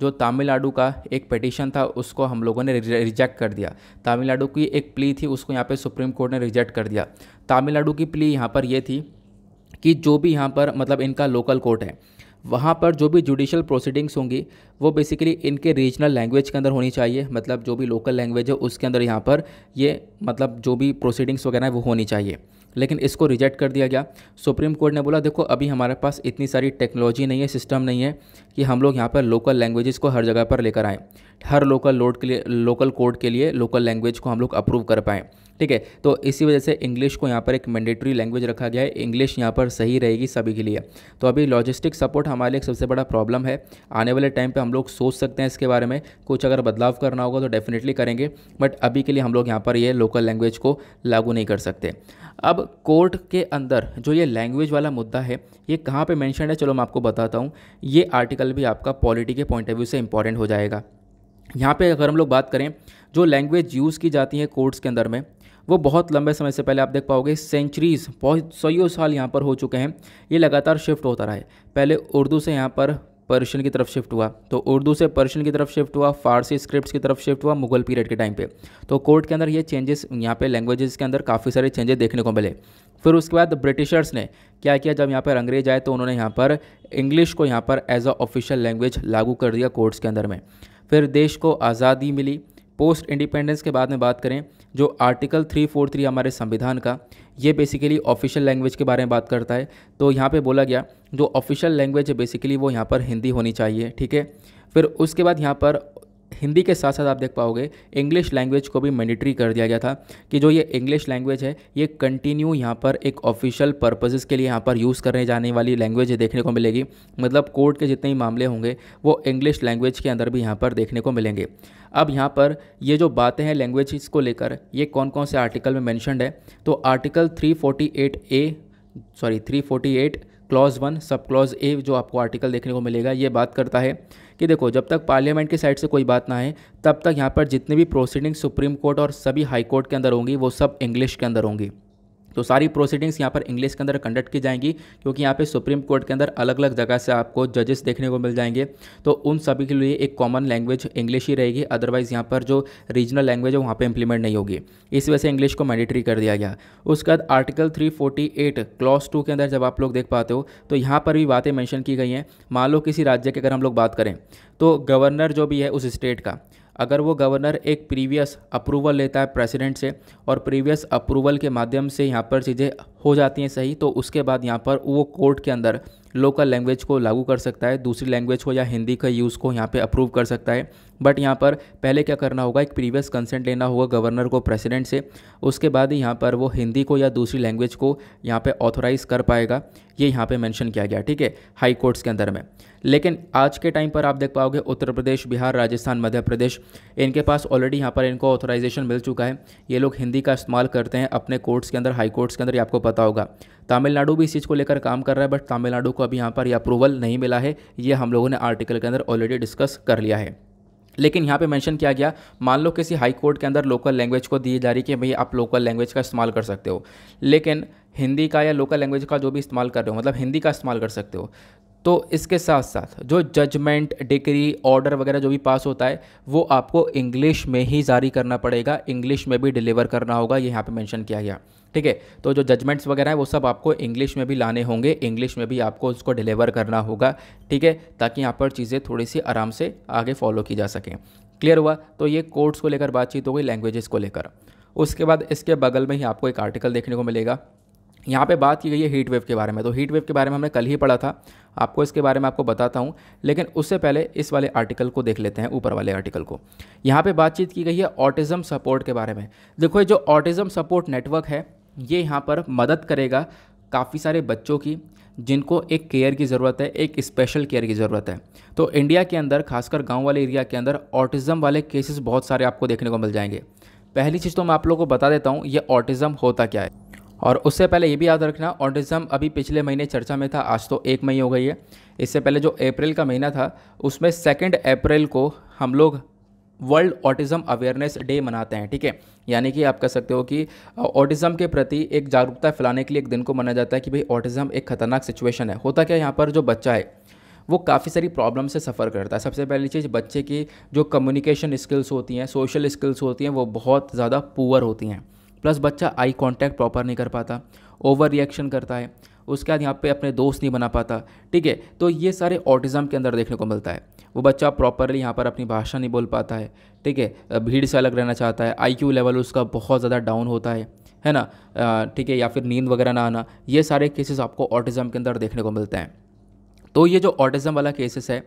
जो तमिलनाडु का एक पटिशन था उसको हम लोगों ने रिजेक्ट कर दिया तमिलनाडु की एक प्ली थी उसको यहाँ पर सुप्रीम कोर्ट ने रिजेक्ट कर दिया तमिलनाडु की प्ली यहाँ पर यह थी कि जो भी यहाँ पर मतलब इनका लोकल कोर्ट है वहाँ पर जो भी जुडिशल प्रोसीडिंग्स होंगी वो बेसिकली इनके रीजनल लैंग्वेज के अंदर होनी चाहिए मतलब जो भी लोकल लैंग्वेज है उसके अंदर यहाँ पर ये मतलब जो भी प्रोसीडिंग्स वगैरह है वो होनी चाहिए लेकिन इसको रिजेक्ट कर दिया गया सुप्रीम कोर्ट ने बोला देखो अभी हमारे पास इतनी सारी टेक्नोलॉजी नहीं है सिस्टम नहीं है कि हम लोग यहाँ पर लोकल लैंग्वेजेस को हर जगह पर लेकर आएँ हर लोकल लोड के लिए लोकल कोर्ट के लिए लोकल लैंग्वेज को हम लोग अप्रूव कर पाएँ ठीक है तो इसी वजह से इंग्लिश को यहाँ पर एक मैंडेटरी लैंग्वेज रखा गया है इंग्लिश यहाँ पर सही रहेगी सभी के लिए तो अभी लॉजिस्टिक सपोर्ट हमारे लिए सबसे बड़ा प्रॉब्लम है आने वाले टाइम पर हम लोग सोच सकते हैं इसके बारे में कुछ अगर बदलाव करना होगा तो डेफिनेटली करेंगे बट अभी के लिए हम लोग यहाँ पर ये लोकल लैंग्वेज को लागू नहीं कर सकते अब कोर्ट के अंदर जो ये लैंग्वेज वाला मुद्दा है ये कहाँ पे मेंशन है चलो मैं आपको बताता हूँ ये आर्टिकल भी आपका पॉलिटी के पॉइंट ऑफ व्यू से इंपॉर्टेंट हो जाएगा यहाँ पे अगर हम लोग बात करें जो लैंग्वेज यूज़ की जाती है कोर्ट्स के अंदर में वो बहुत लंबे समय से पहले आप देख पाओगे सेंचुरीज़ बहुत सयों साल यहाँ पर हो चुके हैं ये लगातार शिफ्ट होता रहा है पहले उर्दू से यहाँ पर पर्शियन की तरफ शिफ्ट हुआ तो उर्दू से पर्शियन की तरफ शिफ्ट हुआ फारसी स्क्रिप्ट्स की तरफ शिफ्ट हुआ मुगल पीरियड के टाइम पे तो कोर्ट के अंदर ये चेंजेस यहाँ पे लैंग्वेजेस के अंदर काफ़ी सारे चेंजेस देखने को मिले फिर उसके बाद ब्रिटिशर्स ने क्या किया जब यहाँ पर अंग्रेज आए तो उन्होंने यहाँ पर इंग्लिश को यहाँ पर एज अ ऑफिशियल लैंग्वेज लागू कर दिया कोर्ट्स के अंदर में फिर देश को आज़ादी मिली पोस्ट इंडिपेंडेंस के बाद में बात करें जो आर्टिकल 343 हमारे संविधान का ये बेसिकली ऑफिशियल लैंग्वेज के बारे में बात करता है तो यहाँ पे बोला गया जो ऑफिशियल लैंग्वेज है बेसिकली वो यहाँ पर हिंदी होनी चाहिए ठीक है फिर उसके बाद यहाँ पर हिंदी के साथ साथ आप देख पाओगे इंग्लिश लैंग्वेज को भी मैंडेटरी कर दिया गया था कि जो ये इंग्लिश लैंग्वेज है ये कंटिन्यू यहाँ पर एक ऑफिशियल पर्पजेज़ के लिए यहाँ पर यूज़ करने जाने वाली लैंग्वेज देखने को मिलेगी मतलब कोर्ट के जितने मामले होंगे वो इंग्लिश लैंग्वेज के अंदर भी यहाँ पर देखने को मिलेंगे अब यहाँ पर ये जो बातें हैं लैंग्वेज को लेकर ये कौन कौन से आर्टिकल में मैंशनड है तो article three A sorry three clause one sub clause A जो आपको आर्टिकल देखने को मिलेगा ये बात करता है कि देखो जब तक पार्लियामेंट की साइड से कोई बात ना आए तब तक यहाँ पर जितनी भी प्रोसीडिंग सुप्रीम कोर्ट और सभी हाई कोर्ट के अंदर होंगी वो सब इंग्लिश के अंदर होंगी तो सारी प्रोसीडिंग्स यहाँ पर इंग्लिश के अंदर कंडक्ट की जाएंगी क्योंकि यहाँ पे सुप्रीम कोर्ट के अंदर अलग अलग जगह से आपको जजेस देखने को मिल जाएंगे तो उन सभी के लिए एक कॉमन लैंग्वेज इंग्लिश ही रहेगी अदरवाइज़ यहाँ पर जो रीजनल लैंग्वेज है वहाँ पर इंप्लीमेंट नहीं होगी इस वजह से इंग्लिश को मैंडेटरी कर दिया गया उसके बाद article three forty eight clause two के अंदर जब आप लोग देख पाते हो तो यहाँ पर भी बातें मैंशन की गई हैं मान लो किसी राज्य की अगर हम लोग बात करें तो गवर्नर जो भी है उस स्टेट का अगर वो गवर्नर एक प्रीवियस अप्रूवल लेता है प्रेसिडेंट से और प्रीवियस अप्रूवल के माध्यम से यहाँ पर चीज़ें हो जाती हैं सही तो उसके बाद यहाँ पर वो कोर्ट के अंदर लोकल लैंग्वेज को लागू कर सकता है दूसरी लैंग्वेज को या हिंदी का यूज़ को यहाँ पे अप्रूव कर सकता है बट यहाँ पर पहले क्या करना होगा एक प्रीवियस कंसेंट लेना होगा गवर्नर को प्रेसिडेंट से उसके बाद ही यहाँ पर वो हिंदी को या दूसरी लैंग्वेज को यहाँ पे ऑथोराइज़ कर पाएगा ये यहाँ पे मेंशन किया गया ठीक है हाई कोर्ट्स के अंदर में लेकिन आज के टाइम पर आप देख पाओगे उत्तर प्रदेश बिहार राजस्थान मध्य प्रदेश इनके पास ऑलरेडी यहाँ पर इनको ऑथोराइजेशन मिल चुका है ये लोग हिंदी का इस्तेमाल करते हैं अपने कोर्ट्स के अंदर हाई कोर्ट्स के अंदर ये आपको पता होगा तमिलनाडु भी इस चीज़ को लेकर काम कर रहा है बट तमिलनाडु को अभी यहाँ पर यह अप्रूवल नहीं मिला है ये हम लोगों ने आर्टिकल के अंदर ऑलरेडी डिस्कस कर लिया है लेकिन यहाँ पे मेंशन किया गया मान लो किसी हाई कोर्ट के अंदर लोकल लैंग्वेज को दी जा रही कि भाई आप लोकल लैंग्वेज का इस्तेमाल कर सकते हो लेकिन हिंदी का या लोकल लैंग्वेज का जो भी इस्तेमाल कर रहे हो मतलब हिंदी का इस्तेमाल कर सकते हो तो इसके साथ साथ जो जजमेंट डिग्री ऑर्डर वगैरह जो भी पास होता है वो आपको इंग्लिश में ही जारी करना पड़ेगा इंग्लिश में भी डिलीवर करना होगा ये यहाँ पे मेंशन किया गया ठीक है तो जो जजमेंट्स वगैरह हैं वो सब आपको इंग्लिश में भी लाने होंगे इंग्लिश में भी आपको उसको डिलीवर करना होगा ठीक है ताकि यहाँ पर चीज़ें थोड़ी सी आराम से आगे फॉलो की जा सकें क्लियर हुआ तो ये कोर्ट्स को लेकर बातचीत हो गई लैंग्वेजेस को लेकर उसके बाद इसके बगल में ही आपको एक आर्टिकल देखने को मिलेगा यहाँ पे बात की गई है हीट वेव के बारे में तो हीट वेव के बारे में हमने कल ही पढ़ा था आपको इसके बारे में आपको बताता हूँ लेकिन उससे पहले इस वाले आर्टिकल को देख लेते हैं ऊपर वाले आर्टिकल को यहाँ पे बातचीत की गई है ऑटिज़म सपोर्ट के बारे में देखो ये जो ऑटिज़म सपोर्ट नेटवर्क है ये यहाँ पर मदद करेगा काफ़ी सारे बच्चों की जिनको एक केयर की ज़रूरत है एक स्पेशल केयर की ज़रूरत है तो इंडिया के अंदर खासकर गाँव वाले एरिया के अंदर ऑटिज़म वाले केसेस बहुत सारे आपको देखने को मिल जाएंगे पहली चीज़ तो मैं आप लोगों को बता देता हूँ ये ऑटिज़म होता क्या है और उससे पहले ये भी याद रखना ऑटिज़म अभी पिछले महीने चर्चा में था आज तो एक मई हो गई है इससे पहले जो अप्रैल का महीना था उसमें सेकेंड अप्रैल को हम लोग वर्ल्ड ऑटिज़म अवेयरनेस डे मनाते हैं ठीक है यानी कि आप कह सकते हो कि ऑटिज़म के प्रति एक जागरूकता फैलाने के लिए एक दिन को मनाया जाता है कि भाई ऑटिज़म एक खतरनाक सिचुएशन है होता क्या यहाँ पर जो बच्चा है वो काफ़ी सारी प्रॉब्लम से सफ़र करता है सबसे पहली चीज़ बच्चे की जो कम्युनिकेशन स्किल्स होती हैं सोशल स्किल्स होती हैं वो बहुत ज़्यादा पुअर होती हैं प्लस बच्चा आई कांटेक्ट प्रॉपर नहीं कर पाता ओवर रिएक्शन करता है उसके बाद यहाँ पे अपने दोस्त नहीं बना पाता ठीक है तो ये सारे ऑटिज़म के अंदर देखने को मिलता है वो बच्चा प्रॉपरली यहाँ पर अपनी भाषा नहीं बोल पाता है ठीक है भीड़ से अलग रहना चाहता है आईक्यू लेवल उसका बहुत ज़्यादा डाउन होता है है ना ठीक है या फिर नींद वगैरह ना आना ये सारे केसेस आपको ऑटिज़म के अंदर देखने को मिलते हैं तो ये जो ऑटिज़म वाला केसेस है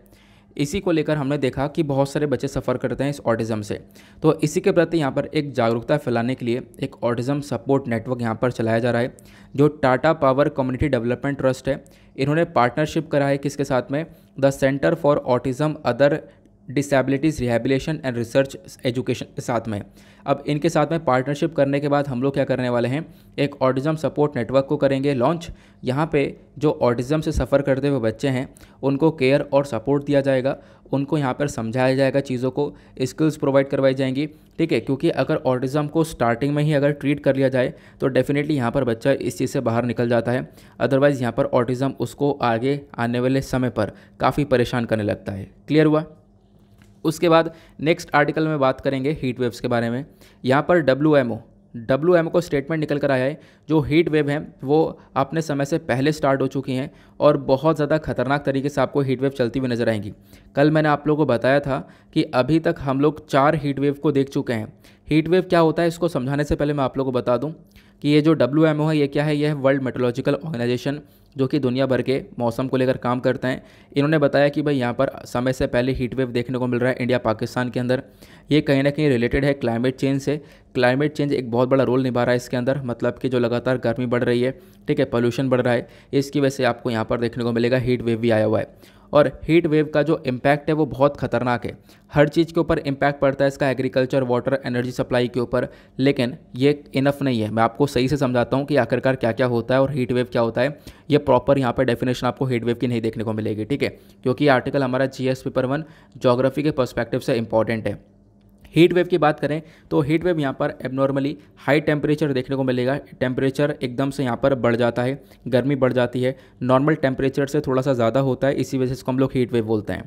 इसी को लेकर हमने देखा कि बहुत सारे बच्चे सफ़र करते हैं इस ऑटिज़म से तो इसी के प्रति यहाँ पर एक जागरूकता फैलाने के लिए एक ऑटिज़म सपोर्ट नेटवर्क यहाँ पर चलाया जा रहा है जो Tata power community development trust है इन्होंने पार्टनरशिप करा है किसके साथ में the centre for autism other disabilities rehabilitation and research education के साथ में अब इनके साथ में पार्टनरशिप करने के बाद हम लोग क्या करने वाले हैं एक ऑटिज़म सपोर्ट नेटवर्क को करेंगे लॉन्च यहाँ पे जो ऑटिज़म से सफ़र करते हुए बच्चे हैं उनको केयर और सपोर्ट दिया जाएगा उनको यहाँ पर समझाया जाएगा चीज़ों को स्किल्स प्रोवाइड करवाई जाएंगी ठीक है क्योंकि अगर ऑटिज़म को स्टार्टिंग में ही अगर ट्रीट कर लिया जाए तो डेफिनेटली यहाँ पर बच्चा इस चीज़ से बाहर निकल जाता है अदरवाइज़ यहाँ पर ऑटिज़म उसको आगे आने वाले समय पर काफ़ी परेशान करने लगता है क्लियर हुआ उसके बाद नेक्स्ट आर्टिकल में बात करेंगे हीट वेव्स के बारे में यहाँ पर W M O W M O को स्टेटमेंट निकल कर आया है जो हीट वेव है वो अपने समय से पहले स्टार्ट हो चुकी हैं और बहुत ज़्यादा खतरनाक तरीके से आपको हीट वेव चलती हुई नज़र आएंगी कल मैंने आप लोगों को बताया था कि अभी तक हम लोग चार हीट वेव को देख चुके हैं हीट वेव क्या होता है इसको समझाने से पहले मैं आप लोगों को बता दूँ कि ये जो डब्ल्यू एम ओ है ये क्या है यह वर्ल्ड मेट्रोलॉजिकल ऑर्गेनाइजेशन जो कि दुनिया भर के मौसम को लेकर काम करते हैं इन्होंने बताया कि भाई यहाँ पर समय से पहले हीट वेव देखने को मिल रहा है इंडिया पाकिस्तान के अंदर ये कहीं ना कहीं रिलेटेड है क्लाइमेट चेंज से क्लाइमेट चेंज एक बहुत बड़ा रोल निभा रहा है इसके अंदर मतलब कि जो लगातार गर्मी बढ़ रही है ठीक है पॉल्यूशन बढ़ रहा है इसकी वजह से आपको यहाँ पर देखने को मिलेगा हीट वेव भी आया हुआ है और हीट वेव का जो इम्पैक्ट है वो बहुत ख़तरनाक है हर चीज़ के ऊपर इम्पैक्ट पड़ता है इसका एग्रीकल्चर वाटर एनर्जी सप्लाई के ऊपर लेकिन ये इनफ नहीं है मैं आपको सही से समझाता हूँ कि आखिरकार क्या क्या होता है और हीट वेव क्या होता है ये प्रॉपर यहाँ पर डेफिनेशन आपको हीट वेव की नहीं देखने को मिलेगी ठीक है क्योंकि आर्टिकल हमारा जी पेपर वन जोग्राफी के परस्पेक्टिव से इंपॉर्टेंट है हीट वेव की बात करें तो हीट वेव यहाँ पर एबनॉर्मली हाई टेम्परेचर देखने को मिलेगा टेम्परेचर एकदम से यहाँ पर बढ़ जाता है गर्मी बढ़ जाती है नॉर्मल टेम्परेचर से थोड़ा सा ज़्यादा होता है इसी वजह से इसको हम लोग हीट वेव बोलते हैं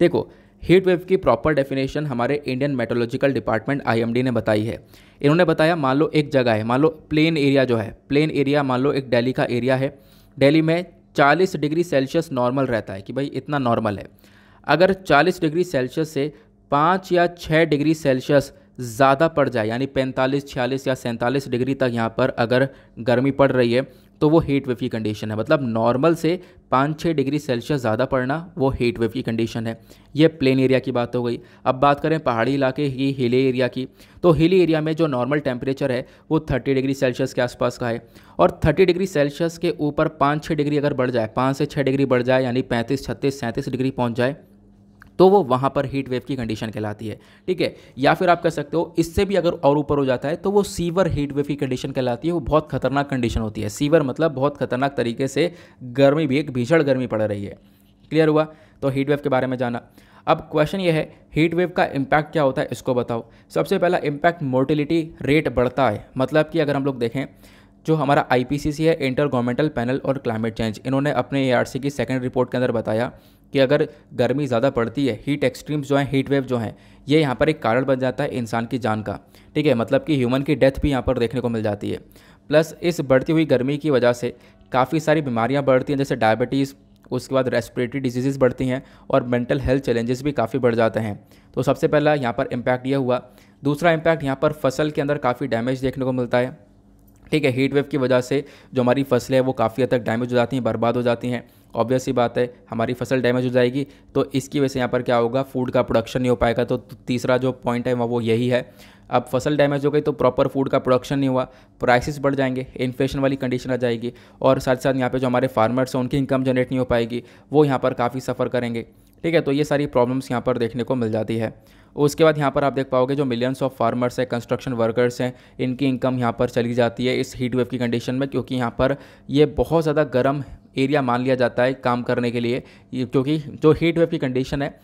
देखो हीट वेव की प्रॉपर डेफिनेशन हमारे इंडियन मेट्रोलॉजिकल डिपार्टमेंट आईएमडी ने बताई है इन्होंने बताया मान लो एक जगह है मान लो प्लेन एरिया जो है प्लेन एरिया मान लो एक दिल्ली का एरिया है दिल्ली में 40 डिग्री सेल्सियस नॉर्मल रहता है कि भाई इतना नॉर्मल है अगर 40 डिग्री सेल्सियस से पाँच या छः डिग्री सेल्सियस ज़्यादा पड़ जाए यानी पैंतालीस छियालीस या सैंतालीस डिग्री तक यहाँ पर अगर गर्मी पड़ रही है तो वो हीट वेव की कंडीशन है मतलब नॉर्मल से पाँच छः डिग्री सेल्सियस ज़्यादा पड़ना वो हीट वेव की कंडीशन है ये प्लेन एरिया की बात हो गई अब बात करें पहाड़ी इलाके की हिली एरिया की तो हिली एरिया में जो नॉर्मल टेम्परेचर है वो थर्टी डिग्री सेल्सियस के आसपास का है और थर्टी डिग्री सेल्सियस के ऊपर पाँच छः डिग्री अगर बढ़ जाए पाँच से छः डिग्री बढ़ जाए यानी पैंतीस छत्तीस सैंतीस डिग्री पहुँच जाए तो वो वहाँ पर हीट वेव की कंडीशन कहलाती है ठीक है या फिर आप कह सकते हो इससे भी अगर और ऊपर हो जाता है तो वो सीवर हीट वेव की कंडीशन कहलाती है वो बहुत खतरनाक कंडीशन होती है सीवर मतलब बहुत खतरनाक तरीके से गर्मी भी एक भीषण गर्मी पड़ रही है क्लियर हुआ तो हीट वेव के बारे में जाना अब क्वेश्चन ये है हीट वेव का इम्पैक्ट क्या होता है इसको बताओ सबसे पहला इम्पैक्ट मोर्टिलिटी रेट बढ़ता है मतलब कि अगर हम लोग देखें जो हमारा आईपीसीसी है इंटर गवर्नमेंटल पैनल और क्लाइमेट चेंज इन्होंने अपने एआरसी की सेकंड रिपोर्ट के अंदर बताया कि अगर गर्मी ज़्यादा पड़ती है हीट एक्सट्रीम्स जो हैं हीट वेव जो हैं ये यहाँ पर एक कारण बन जाता है इंसान की जान का ठीक है मतलब कि ह्यूमन की डेथ भी यहाँ पर देखने को मिल जाती है प्लस इस बढ़ती हुई गर्मी की वजह से काफ़ी सारी बीमारियाँ बढ़ती हैं जैसे डायबिटीज़ उसके बाद रेस्पिरेटरी डिजीज़ बढ़ती हैं और मेंटल हेल्थ चैलेंजेस भी काफ़ी बढ़ जाते हैं तो सबसे पहला यहाँ पर इम्पैक्ट ये हुआ दूसरा इम्पैक्ट यहाँ पर फसल के अंदर काफ़ी डैमेज देखने को मिलता है ठीक है हीट वेव की वजह से जो हमारी फसलें हैं वो काफ़ी हद तक डैमेज हो जाती हैं बर्बाद हो जाती हैं ऑब्वियस ही बात है हमारी फसल डैमेज हो जाएगी तो इसकी वजह से यहाँ पर क्या होगा फूड का प्रोडक्शन नहीं हो पाएगा तो तीसरा जो पॉइंट है वो यही है अब फसल डैमेज हो गई तो प्रॉपर फूड का प्रोडक्शन नहीं हुआ प्राइसेस बढ़ जाएंगे इन्फ्लेशन वाली कंडीशन आ जाएगी और साथ साथ यहाँ पे जो हमारे फार्मर्स हैं उनकी इनकम जनरेट नहीं हो पाएगी वो यहाँ पर काफ़ी सफ़र करेंगे ठीक है तो ये सारी प्रॉब्लम्स यहाँ पर देखने को मिल जाती है उसके बाद यहाँ पर आप देख पाओगे जो मिलियंस ऑफ फार्मर्स हैं कंस्ट्रक्शन वर्कर्स हैं इनकी इनकम यहाँ पर चली जाती है इस हीट वेव की कंडीशन में क्योंकि यहाँ पर ये बहुत ज़्यादा गर्म एरिया मान लिया जाता है काम करने के लिए क्योंकि जो हीट वेव की कंडीशन है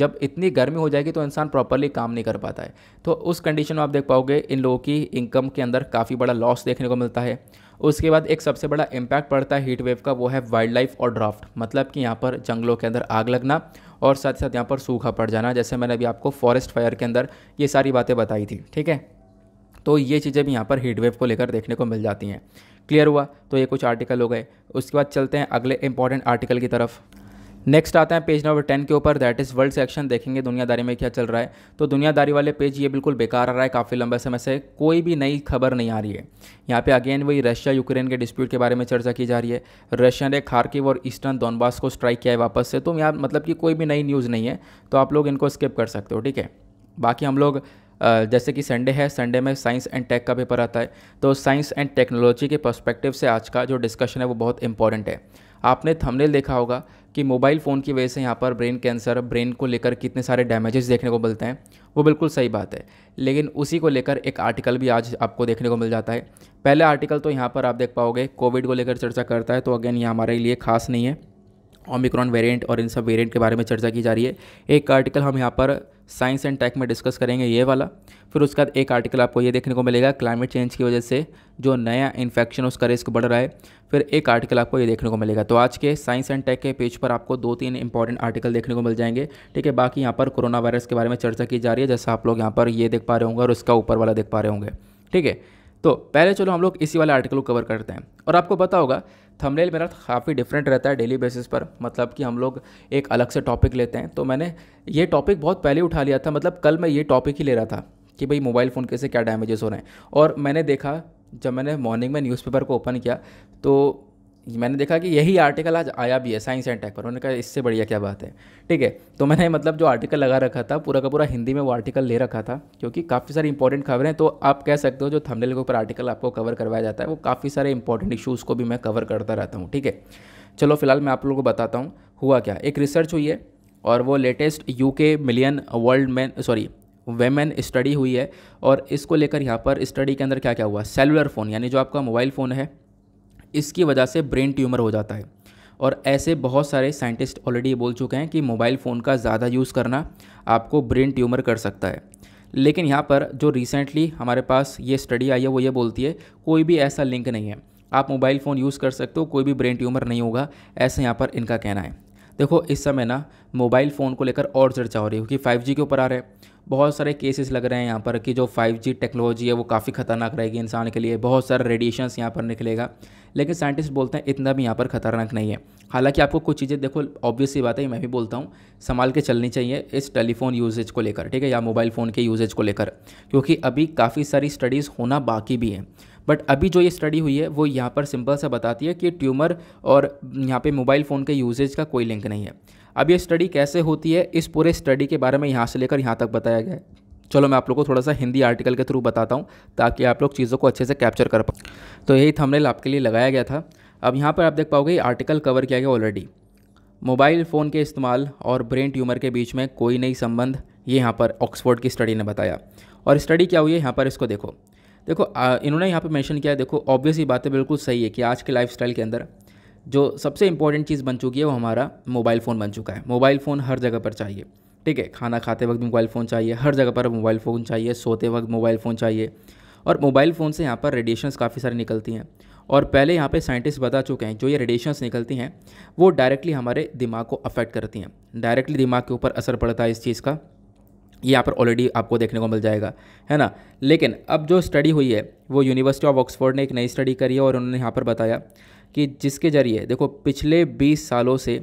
जब इतनी गर्मी हो जाएगी तो इंसान प्रॉपरली काम नहीं कर पाता है तो उस कंडीशन में आप देख पाओगे इन लोगों की इनकम के अंदर काफ़ी बड़ा लॉस देखने को मिलता है उसके बाद एक सबसे बड़ा इम्पैक्ट पड़ता है हीट वेव का वो है वाइल्ड लाइफ और ड्राफ्ट मतलब कि यहाँ पर जंगलों के अंदर आग लगना और साथ ही साथ यहाँ पर सूखा पड़ जाना जैसे मैंने अभी आपको फॉरेस्ट फायर के अंदर ये सारी बातें बताई थी ठीक है तो ये चीज़ें भी यहाँ पर हीट वेव को लेकर देखने को मिल जाती हैं क्लियर हुआ तो ये कुछ आर्टिकल हो गए उसके बाद चलते हैं अगले इंपॉर्टेंट आर्टिकल की तरफ नेक्स्ट आता है पेज नंबर टेन के ऊपर दैट इज़ वर्ल्ड सेक्शन देखेंगे दुनियादारी में क्या चल रहा है तो दुनियादारी वाले पेज ये बिल्कुल बेकार आ रहा है काफ़ी लंबे समय से कोई भी नई खबर नहीं आ रही है यहाँ पे अगेन वही रशिया यूक्रेन के डिस्प्यूट के बारे में चर्चा की जा रही है रशिया ने खारकिव और ईस्टर्न दोनबास को स्ट्राइक किया है वापस से तो यहाँ मतलब कि कोई भी नई न्यूज़ नहीं है तो आप लोग इनको स्किप कर सकते हो ठीक है बाकी हम लोग जैसे कि संडे है संडे में साइंस एंड टेक का पेपर आता है तो साइंस एंड टेक्नोलॉजी के पर्सपेक्टिव से आज का जो डिस्कशन है वो बहुत इंपॉर्टेंट है आपने थंबनेल देखा होगा कि मोबाइल फ़ोन की वजह से यहाँ पर ब्रेन कैंसर ब्रेन को लेकर कितने सारे डैमेजेस देखने को मिलते हैं वो बिल्कुल सही बात है लेकिन उसी को लेकर एक आर्टिकल भी आज आपको देखने को मिल जाता है पहले आर्टिकल तो यहाँ पर आप देख पाओगे कोविड को लेकर चर्चा करता है तो अगेन ये हमारे लिए खास नहीं है ओमिक्रॉन वेरिएंट और इन सब वेरिएंट के बारे में चर्चा की जा रही है एक आर्टिकल हम यहाँ पर साइंस एंड टेक में डिस्कस करेंगे ये वाला फिर उसके बाद एक आर्टिकल आपको ये देखने को मिलेगा क्लाइमेट चेंज की वजह से जो नया इन्फेक्शन उसका रिस्क बढ़ रहा है फिर एक आर्टिकल आपको ये देखने को मिलेगा तो आज के साइंस एंड टेक के पेज पर आपको दो तीन इंपॉर्टेंट आर्टिकल देखने को मिल जाएंगे ठीक है बाकी यहाँ पर कोरोना वायरस के बारे में चर्चा की जा रही है जैसा आप लोग यहाँ पर ये देख पा रहे होंगे और उसका ऊपर वाला देख पा रहे होंगे ठीक है तो पहले चलो हम लोग इसी वाले आर्टिकल को कवर करते हैं और आपको पता होगा थंबनेल मेरा काफ़ी डिफरेंट रहता है डेली बेसिस पर मतलब कि हम लोग एक अलग से टॉपिक लेते हैं तो मैंने ये टॉपिक बहुत पहले उठा लिया था मतलब कल मैं ये टॉपिक ही ले रहा था कि भाई मोबाइल फ़ोन कैसे क्या डैमेजेस हो रहे हैं और मैंने देखा जब मैंने मॉर्निंग में न्यूज़पेपर को ओपन किया तो मैंने देखा कि यही आर्टिकल आज आया भी है साइंस एंड टेक पर उन्होंने कहा इससे बढ़िया क्या बात है ठीक है तो मैंने मतलब जो आर्टिकल लगा रखा था पूरा का पूरा हिंदी में वो आर्टिकल ले रखा था क्योंकि काफ़ी सारी इंपॉर्टेंट खबरें तो आप कह सकते हो जो थंबनेल के ऊपर आर्टिकल आपको कवर करवाया जाता है वो काफ़ी सारे इंपॉर्टेंट इशूज़ को भी मैं कवर करता रहता हूँ ठीक है चलो फिलहाल मैं आप लोगों को बताता हूँ हुआ क्या एक रिसर्च हुई है और वो latest U K million world man sorry women study हुई है और इसको लेकर यहाँ पर स्टडी के अंदर क्या क्या हुआ सेलुलर फ़ोन यानी जो आपका मोबाइल फ़ोन है इसकी वजह से ब्रेन ट्यूमर हो जाता है और ऐसे बहुत सारे साइंटिस्ट ऑलरेडी बोल चुके हैं कि मोबाइल फ़ोन का ज़्यादा यूज़ करना आपको ब्रेन ट्यूमर कर सकता है लेकिन यहाँ पर जो रिसेंटली हमारे पास ये स्टडी आई है वो ये बोलती है कोई भी ऐसा लिंक नहीं है आप मोबाइल फ़ोन यूज़ कर सकते हो कोई भी ब्रेन ट्यूमर नहीं होगा ऐसा यहाँ पर इनका कहना है देखो इस समय ना मोबाइल फ़ोन को लेकर और चर्चा हो रही है क्योंकि 5G के ऊपर आ रहे हैं बहुत सारे केसेस लग रहे हैं यहाँ पर कि जो 5G टेक्नोलॉजी है वो काफ़ी खतरनाक रहेगी इंसान के लिए बहुत सारे रेडिएशंस यहाँ पर निकलेगा लेकिन साइंटिस्ट बोलते हैं इतना भी यहाँ पर खतरनाक नहीं है हालांकि आपको कुछ चीज़ें देखो ऑब्वियस बात है मैं भी बोलता हूँ संभाल के चलनी चाहिए इस टेलीफोन यूजेज को लेकर ठीक है या मोबाइल फ़ोन के यूजेज को लेकर क्योंकि अभी काफ़ी सारी स्टडीज़ होना बाकी भी हैं बट अभी जो ये स्टडी हुई है वो यहाँ पर सिंपल सा बताती है कि ट्यूमर और यहाँ पे मोबाइल फ़ोन के यूजेज का कोई लिंक नहीं है अब ये स्टडी कैसे होती है इस पूरे स्टडी के बारे में यहाँ से लेकर यहाँ तक बताया गया है चलो मैं आप लोग को थोड़ा सा हिंदी आर्टिकल के थ्रू बताता हूँ ताकि आप लोग चीज़ों को अच्छे से कैप्चर कर पाओ तो यही थंबनेल आपके लिए लगाया गया था अब यहाँ पर आप देख पाओगे आर्टिकल कवर किया गया ऑलरेडी मोबाइल फ़ोन के इस्तेमाल और ब्रेन ट्यूमर के बीच में कोई नहीं संबंध ये यहाँ पर ऑक्सफोर्ड की स्टडी ने बताया और स्टडी क्या हुई है यहाँ पर इसको देखो देखो इन्होंने यहाँ पर मेंशन किया देखो ऑब्वियस ही बातें बिल्कुल सही है कि आज के लाइफस्टाइल के अंदर जो सबसे इंपॉर्टेंट चीज़ बन चुकी है वो हमारा मोबाइल फ़ोन बन चुका है मोबाइल फ़ोन हर जगह पर चाहिए ठीक है खाना खाते वक्त मोबाइल फ़ोन चाहिए हर जगह पर मोबाइल फ़ोन चाहिए सोते वक्त मोबाइल फ़ोन चाहिए और मोबाइल फ़ोन से यहाँ पर रेडिएशंस काफ़ी सारी निकलती हैं और पहले यहाँ पे साइंटिस्ट बता चुके हैं जो ये रेडिएशंस निकलती हैं वो डायरेक्टली हमारे दिमाग को अफेक्ट करती हैं डायरेक्टली दिमाग के ऊपर असर पड़ता है इस चीज़ का ये यहाँ पर ऑलरेडी आपको देखने को मिल जाएगा है ना लेकिन अब जो स्टडी हुई है वो यूनिवर्सिटी ऑफ ऑक्सफोर्ड ने एक नई स्टडी करी है और उन्होंने यहाँ पर बताया कि जिसके ज़रिए देखो पिछले 20 सालों से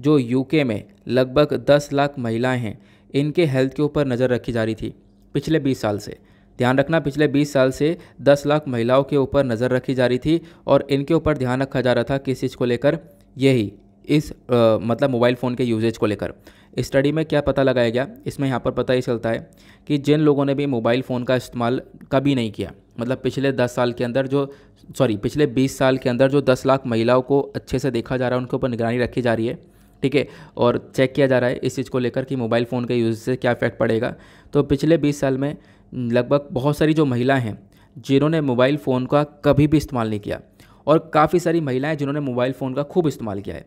जो यूके में लगभग 10 लाख महिलाएं हैं इनके हेल्थ के ऊपर नज़र रखी जा रही थी पिछले 20 साल से ध्यान रखना पिछले 20 साल से 10 लाख महिलाओं के ऊपर नज़र रखी जा रही थी और इनके ऊपर ध्यान रखा जा रहा था किस चीज़ को लेकर यही इस आ, मतलब मोबाइल फ़ोन के यूजेज को लेकर स्टडी में क्या पता लगाया गया इसमें यहाँ पर पता ही चलता है कि जिन लोगों ने भी मोबाइल फ़ोन का इस्तेमाल कभी नहीं किया मतलब पिछले दस साल के अंदर जो सॉरी पिछले बीस साल के अंदर जो दस लाख महिलाओं को अच्छे से देखा जा रहा है उनके ऊपर निगरानी रखी जा रही है ठीक है और चेक किया जा रहा है इस चीज़ को लेकर कि मोबाइल फ़ोन के यूज़ से क्या इफेक्ट पड़ेगा तो पिछले बीस साल में लगभग बहुत सारी जो महिलाएँ हैं जिन्होंने मोबाइल फ़ोन का कभी भी इस्तेमाल नहीं किया और काफ़ी सारी महिलाएं जिन्होंने मोबाइल फ़ोन का खूब इस्तेमाल किया है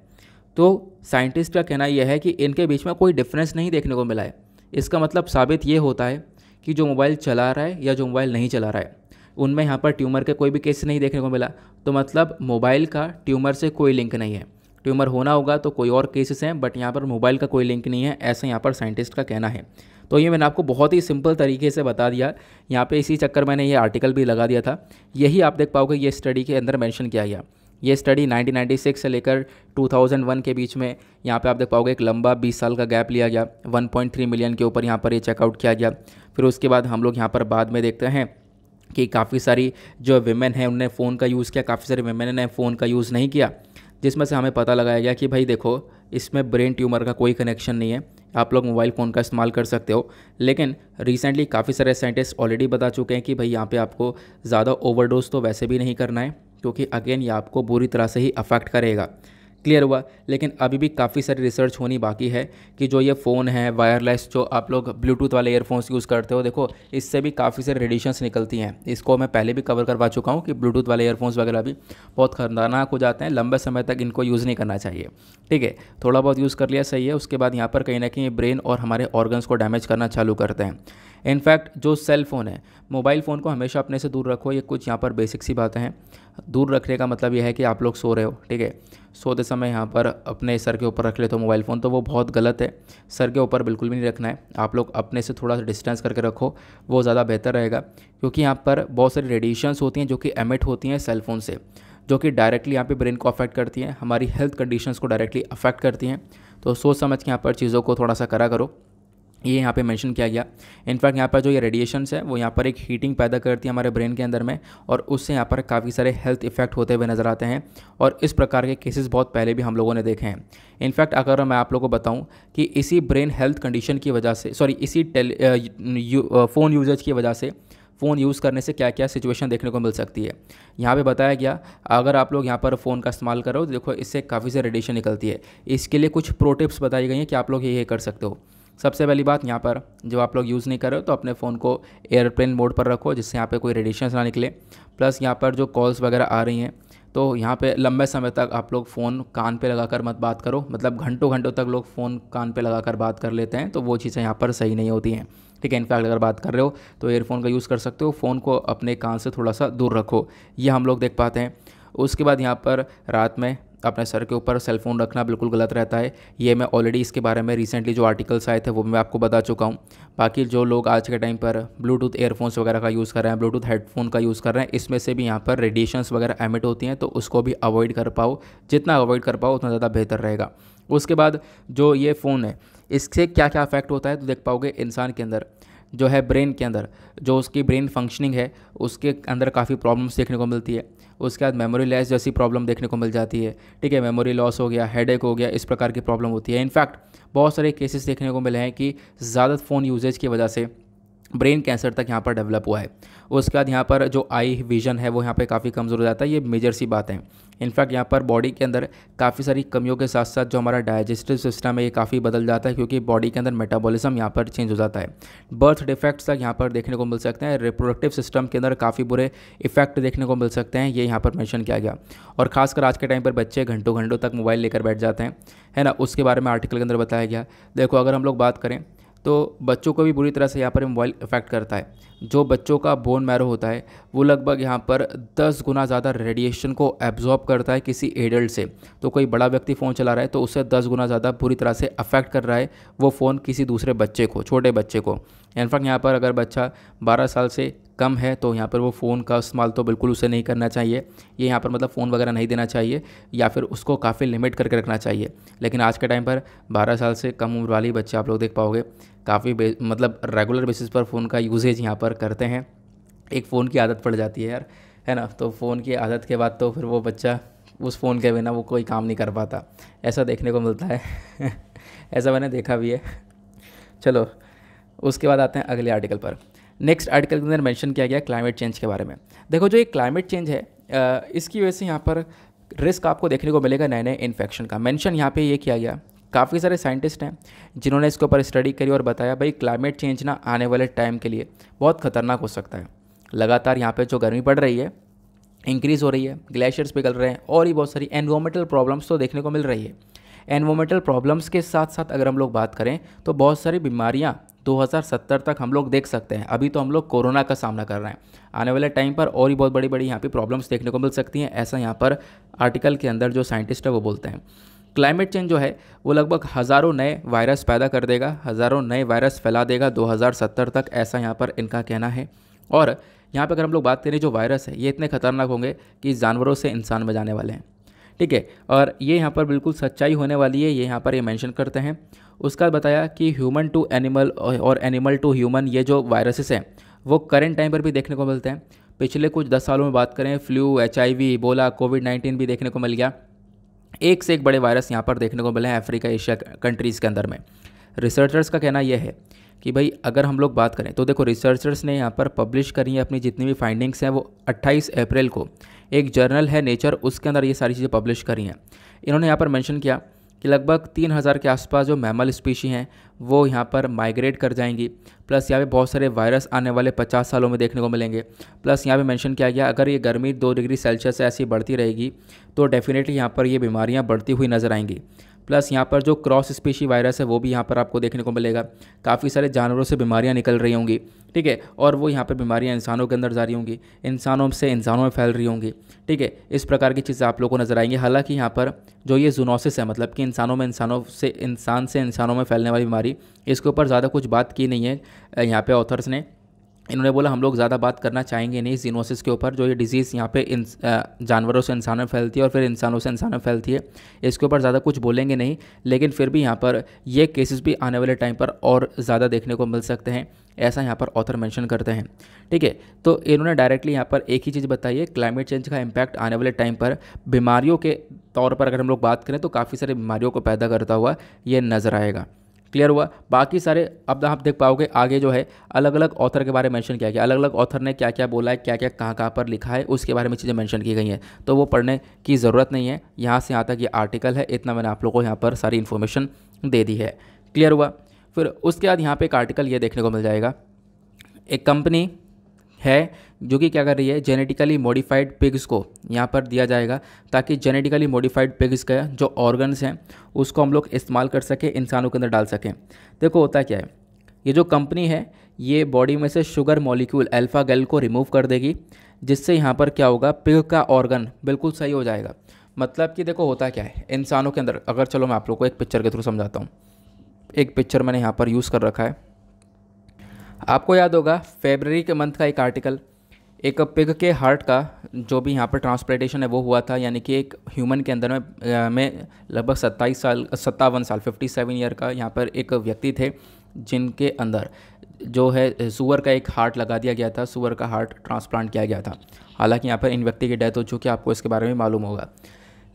तो साइंटिस्ट का कहना यह है कि इनके बीच में कोई डिफरेंस नहीं देखने को मिला है इसका मतलब साबित ये होता है कि जो मोबाइल चला रहा है या जो मोबाइल नहीं चला रहा है उनमें यहाँ पर ट्यूमर के कोई भी केस नहीं देखने को मिला तो मतलब मोबाइल का ट्यूमर से कोई लिंक नहीं है ट्यूमर होना होगा तो कोई और केसेस हैं बट यहाँ पर मोबाइल का कोई लिंक नहीं है ऐसा यहाँ पर साइंटिस्ट का कहना है तो ये मैंने आपको बहुत ही सिंपल तरीके से बता दिया यहाँ पे इसी चक्कर मैंने ये आर्टिकल भी लगा दिया था यही आप देख पाओगे ये स्टडी के अंदर मेंशन किया गया ये स्टडी 1996 से लेकर 2001 के बीच में यहाँ पे आप देख पाओगे एक लंबा 20 साल का गैप लिया गया 1.3 मिलियन के ऊपर यहाँ पर ये चेकआउट किया गया फिर उसके बाद हम लोग यहाँ पर बाद में देखते हैं कि काफ़ी सारी जो वेमेन हैं उनने फ़ोन का यूज़ किया काफ़ी सारी वेमेन ने फ़ोन का यूज़ नहीं किया जिसमें से हमें पता लगाया गया कि भाई देखो इसमें ब्रेन ट्यूमर का कोई कनेक्शन नहीं है आप लोग मोबाइल फ़ोन का इस्तेमाल कर सकते हो लेकिन रिसेंटली काफ़ी सारे साइंटिस्ट ऑलरेडी बता चुके हैं कि भाई यहाँ पे आपको ज़्यादा ओवरडोज तो वैसे भी नहीं करना है क्योंकि अगेन ये आपको बुरी तरह से ही अफेक्ट करेगा क्लियर हुआ लेकिन अभी भी काफ़ी सारी रिसर्च होनी बाकी है कि जो ये फ़ोन है वायरलेस जो आप लोग ब्लूटूथ वाले एयरफोन्स यूज़ करते हो देखो इससे भी काफ़ी सारी रेडिएशंस निकलती हैं इसको मैं पहले भी कवर करवा चुका हूँ कि ब्लूटूथ वाले एयरफोन्स वगैरह भी बहुत खतरनाक हो जाते हैं लंबे समय तक इनको यूज़ नहीं करना चाहिए ठीक है थोड़ा बहुत यूज़ कर लिया सही है उसके बाद यहाँ पर कहीं ना कहीं ब्रेन और हमारे ऑर्गन्स को डैमेज करना चालू करते हैं इनफैक्ट जो सेल फ़ोन है मोबाइल फ़ोन को हमेशा अपने से दूर रखो ये कुछ यहाँ पर बेसिक सी बातें हैं दूर रखने का मतलब यह है कि आप लोग सो रहे हो ठीक है सोते समय यहाँ पर अपने सर के ऊपर रख लेते हो मोबाइल फ़ोन तो वो बहुत गलत है सर के ऊपर बिल्कुल भी नहीं रखना है आप लोग अपने से थोड़ा सा डिस्टेंस करके रखो वो ज़्यादा बेहतर रहेगा क्योंकि यहाँ पर बहुत सारी रेडिएशंस होती हैं जो कि एमिट होती हैं सेल फ़ोन से जो कि डायरेक्टली यहाँ पे ब्रेन को अफेक्ट करती हैं हमारी हेल्थ कंडीशंस को डायरेक्टली अफेक्ट करती हैं तो सोच समझ के यहाँ पर चीज़ों को थोड़ा सा करा करो ये यहाँ पे मेंशन किया गया इनफैक्ट यहाँ पर जो ये रेडिएशंस है वो यहाँ पर एक हीटिंग पैदा करती है हमारे ब्रेन के अंदर में और उससे यहाँ पर काफ़ी सारे हेल्थ इफेक्ट होते हुए नज़र आते हैं और इस प्रकार के केसेस बहुत पहले भी हम लोगों ने देखे हैं इनफैक्ट अगर मैं आप लोगों को बताऊँ कि इसी ब्रेन हेल्थ कंडीशन की वजह से सॉरी इसी फ़ोन यूजर्स की वजह से फ़ोन यूज़ करने से क्या क्या सिचुएशन देखने को मिल सकती है यहाँ पे बताया गया अगर आप लोग यहाँ पर फ़ोन का इस्तेमाल करो तो देखो इससे काफ़ी से रेडिएशन निकलती है इसके लिए कुछ प्रोटिप्स बताई गई हैं कि आप लोग ये कर सकते हो सबसे पहली बात यहाँ पर जब आप लोग यूज़ नहीं कर रहे हो तो अपने फ़ोन को एयरप्लेन मोड पर रखो जिससे यहाँ पे कोई रेडिएशन ना निकले प्लस यहाँ पर जो कॉल्स वगैरह आ रही हैं तो यहाँ पे लंबे समय तक आप लोग फ़ोन कान पे लगाकर मत बात करो मतलब घंटों घंटों तक लोग फ़ोन कान पे लगाकर बात कर लेते हैं तो वो चीज़ें यहाँ पर सही नहीं होती हैं ठीक है इनफैक्ट अगर बात कर रहे हो तो एयरफोन का यूज़ कर सकते हो फ़ोन को अपने कान से थोड़ा सा दूर रखो ये हम लोग देख पाते हैं उसके बाद यहाँ पर रात में अपने सर के ऊपर सेल फ़ोन रखना बिल्कुल गलत रहता है ये मैं ऑलरेडी इसके बारे में रिसेंटली जो आर्टिकल्स आए थे वो मैं आपको बता चुका हूँ बाकी जो लोग आज के टाइम पर ब्लूटूथ एयरफोन्स वगैरह का यूज़ कर रहे हैं ब्लूटूथ हेडफोन का यूज़ कर रहे हैं इसमें से भी यहाँ पर रेडिएशन वगैरह एमिट होती हैं तो उसको भी अवॉइड कर पाओ जितना अवॉइड कर पाओ उतना ज़्यादा बेहतर रहेगा उसके बाद जो ये फ़ोन है इससे क्या क्या अफेक्ट होता है तो देख पाओगे इंसान के अंदर जो है ब्रेन के अंदर जो उसकी ब्रेन फंक्शनिंग है उसके अंदर काफ़ी प्रॉब्लम्स देखने को मिलती है उसके बाद मेमोरी लेस जैसी प्रॉब्लम देखने को मिल जाती है ठीक है मेमोरी लॉस हो गया हेड हो गया इस प्रकार की प्रॉब्लम होती है इनफैक्ट बहुत सारे केसेस देखने को मिले हैं कि ज़्यादा फ़ोन यूजेज की वजह से ब्रेन कैंसर तक यहाँ पर डेवलप हुआ है उसके बाद यहाँ पर जो आई विजन है वो यहाँ पे काफ़ी कमज़ोर हो जाता है ये मेजर सी बात है इनफैक्ट यहाँ पर बॉडी के अंदर काफ़ी सारी कमियों के साथ साथ जो हमारा डाइजेस्टिव सिस्टम है ये काफ़ी बदल जाता है क्योंकि बॉडी के अंदर मेटाबॉलिज्म यहाँ पर चेंज हो जाता है बर्थ डिफेक्ट्स तक यहाँ पर देखने को मिल सकते हैं रिप्रोडक्टिव सिस्टम के अंदर काफ़ी बुरे इफेक्ट देखने को मिल सकते हैं ये यहाँ पर मैंशन किया गया और खासकर आज के टाइम पर बच्चे घंटों घंटों तक मोबाइल लेकर बैठ जाते हैं है ना उसके बारे में आर्टिकल के अंदर बताया गया देखो अगर हम लोग बात करें तो बच्चों को भी बुरी तरह से यहाँ पर मोबाइल इफेक्ट करता है जो बच्चों का बोन मैरो होता है वो लगभग यहाँ पर 10 गुना ज़्यादा रेडिएशन को एब्जॉर्ब करता है किसी एडल्ट से तो कोई बड़ा व्यक्ति फ़ोन चला रहा है तो उससे 10 गुना ज़्यादा बुरी तरह से अफेक्ट कर रहा है वो फ़ोन किसी दूसरे बच्चे को छोटे बच्चे को इनफैक्ट यहाँ पर अगर बच्चा बारह साल से कम है तो यहाँ पर वो फ़ोन का इस्तेमाल तो बिल्कुल उसे नहीं करना चाहिए ये यहाँ पर मतलब फ़ोन वगैरह नहीं देना चाहिए या फिर उसको काफ़ी लिमिट करके रखना चाहिए लेकिन आज के टाइम पर 12 साल से कम उम्र वाले बच्चे आप लोग देख पाओगे काफ़ी मतलब रेगुलर बेसिस पर फ़ोन का यूजेज यहाँ पर करते हैं एक फ़ोन की आदत पड़ जाती है यार है ना तो फ़ोन की आदत के बाद तो फिर वो बच्चा उस फ़ोन के बिना वो कोई काम नहीं कर पाता ऐसा देखने को मिलता है ऐसा मैंने देखा भी है चलो उसके बाद आते हैं अगले आर्टिकल पर नेक्स्ट आर्टिकल के अंदर मेंशन किया गया क्लाइमेट चेंज के बारे में देखो जो ये क्लाइमेट चेंज है इसकी वजह से यहाँ पर रिस्क आपको देखने को मिलेगा नए नए इन्फेक्शन का मेंशन यहाँ पे ये किया गया काफ़ी सारे साइंटिस्ट हैं जिन्होंने इसके ऊपर स्टडी करी और बताया भाई क्लाइमेट चेंज ना आने वाले टाइम के लिए बहुत खतरनाक हो सकता है लगातार यहाँ पर जो गर्मी पड़ रही है इंक्रीज़ हो रही है ग्लेशियर्स पिघल रहे हैं और ही बहुत सारी एनवोमेंटल प्रॉब्लम्स तो देखने को मिल रही है एनवामेंटल प्रॉब्लम्स के साथ साथ अगर हम लोग बात करें तो बहुत सारी बीमारियाँ 2070 तक हम लोग देख सकते हैं अभी तो हम लोग कोरोना का सामना कर रहे हैं आने वाले टाइम पर और भी बहुत बड़ी बड़ी यहाँ पे प्रॉब्लम्स देखने को मिल सकती हैं ऐसा यहाँ पर आर्टिकल के अंदर जो साइंटिस्ट है वो बोलते हैं क्लाइमेट चेंज जो है वो लगभग हज़ारों नए वायरस पैदा कर देगा हज़ारों नए वायरस फैला देगा 2070 तक ऐसा यहाँ पर इनका कहना है और यहाँ पर अगर हम लोग बात करें जो वायरस है ये इतने खतरनाक होंगे कि जानवरों से इंसान में जाने वाले हैं ठीक है और ये यहाँ पर बिल्कुल सच्चाई होने वाली है ये यहाँ पर ये मेंशन करते हैं उसका बताया कि ह्यूमन टू एनिमल और एनिमल टू ह्यूमन ये जो वायरसेस हैं वो करेंट टाइम पर भी देखने को मिलते हैं पिछले कुछ दस सालों में बात करें flu Ebola COVID nineteen भी देखने को मिल गया एक से एक बड़े वायरस यहाँ पर देखने को मिले हैं अफ्रीका एशिया कंट्रीज़ के अंदर में रिसर्चर्स का कहना यह है कि भाई अगर हम लोग बात करें तो देखो रिसर्चर्स ने यहाँ पर पब्लिश करी है अपनी जितनी भी फाइंडिंग्स हैं वो 28 अप्रैल को एक जर्नल है नेचर उसके अंदर ये सारी चीज़ें पब्लिश करी हैं इन्होंने यहाँ पर मेंशन किया कि लगभग तीन हज़ार के आसपास जो मैमल स्पीशी हैं वो यहाँ पर माइग्रेट कर जाएंगी प्लस यहाँ पे बहुत सारे वायरस आने वाले पचास सालों में देखने को मिलेंगे प्लस यहाँ पे मेंशन किया गया अगर ये गर्मी दो डिग्री सेल्सियस से ऐसी बढ़ती रहेगी तो डेफिनेटली यहाँ पर ये बीमारियाँ बढ़ती हुई नज़र आएंगी प्लस यहाँ पर जो क्रॉस स्पेशी वायरस है वो भी यहाँ पर आपको देखने को मिलेगा काफ़ी सारे जानवरों से बीमारियाँ निकल रही होंगी ठीक है और वो यहाँ पर बीमारियाँ इंसानों के अंदर जा रही होंगी इंसानों से इंसानों में फैल रही होंगी ठीक है इस प्रकार की चीज़ें आप लोगों को नजर आएंगी हालांकि यहाँ पर जो ये जूनोसिस है मतलब कि इंसानों में इंसानों से इंसान से इंसानों में फैलने वाली बीमारी इसके ऊपर ज़्यादा कुछ बात की नहीं है यहाँ पर ऑथर्स ने इन्होंने बोला हम लोग ज़्यादा बात करना चाहेंगे नहीं जीनोसिस के ऊपर जो ये डिज़ीज़ यहाँ पे इन जानवरों से इंसानों में फैलती है और फिर इंसानों से इंसानों में फैलती है इसके ऊपर ज़्यादा कुछ बोलेंगे नहीं लेकिन फिर भी यहाँ पर ये केसेस भी आने वाले टाइम पर और ज़्यादा देखने को मिल सकते हैं ऐसा यहाँ पर ऑथर मैंशन करते हैं ठीक है तो इन्होंने डायरेक्टली यहाँ पर एक ही चीज़ बताई है क्लाइमेट चेंज का इम्पैक्ट आने वाले टाइम पर बीमारियों के तौर पर अगर हम लोग बात करें तो काफ़ी सारी बीमारियों को पैदा करता हुआ ये नज़र आएगा क्लियर हुआ बाकी सारे अब तो आप देख पाओगे आगे जो है अलग अलग ऑथर के बारे में मैंशन किया गया अलग अलग ऑथर ने क्या क्या बोला है क्या क्या कहाँ कहाँ पर लिखा है उसके बारे में चीज़ें मैंशन की गई हैं तो वो पढ़ने की ज़रूरत नहीं है यहाँ से यहाँ तक ये आर्टिकल है इतना मैंने आप लोग को यहाँ पर सारी इन्फॉर्मेशन दे दी है क्लियर हुआ फिर उसके बाद यहाँ पर एक आर्टिकल ये देखने को मिल जाएगा एक कंपनी है जो कि क्या कर रही है जेनेटिकली मॉडिफाइड पिग्स को यहाँ पर दिया जाएगा ताकि जेनेटिकली मॉडिफाइड पिग्स का जो ऑर्गन्स हैं उसको हम लोग इस्तेमाल कर सकें इंसानों के अंदर डाल सकें देखो होता क्या है ये जो कंपनी है ये बॉडी में से शुगर मॉलिक्यूल अल्फ़ा गैल को रिमूव कर देगी जिससे यहाँ पर क्या होगा पिग का ऑर्गन बिल्कुल सही हो जाएगा मतलब कि देखो होता क्या है इंसानों के अंदर अगर चलो मैं आप लोग को एक पिक्चर के थ्रू समझाता हूँ एक पिक्चर मैंने यहाँ पर यूज़ कर रखा है आपको याद होगा फेबररी के मंथ का एक आर्टिकल एक पिग के हार्ट का जो भी यहाँ पर ट्रांसप्लांटेशन है वो हुआ था यानी कि एक ह्यूमन के अंदर में में लगभग सत्ताईस साल सत्तावन साल फिफ्टी सेवन ईयर का यहाँ पर एक व्यक्ति थे जिनके अंदर जो है सुअर का एक हार्ट लगा दिया गया था सुअर का हार्ट ट्रांसप्लांट किया गया था हालांकि यहाँ पर इन व्यक्ति की डेथ हो चुकी है आपको इसके बारे में मालूम होगा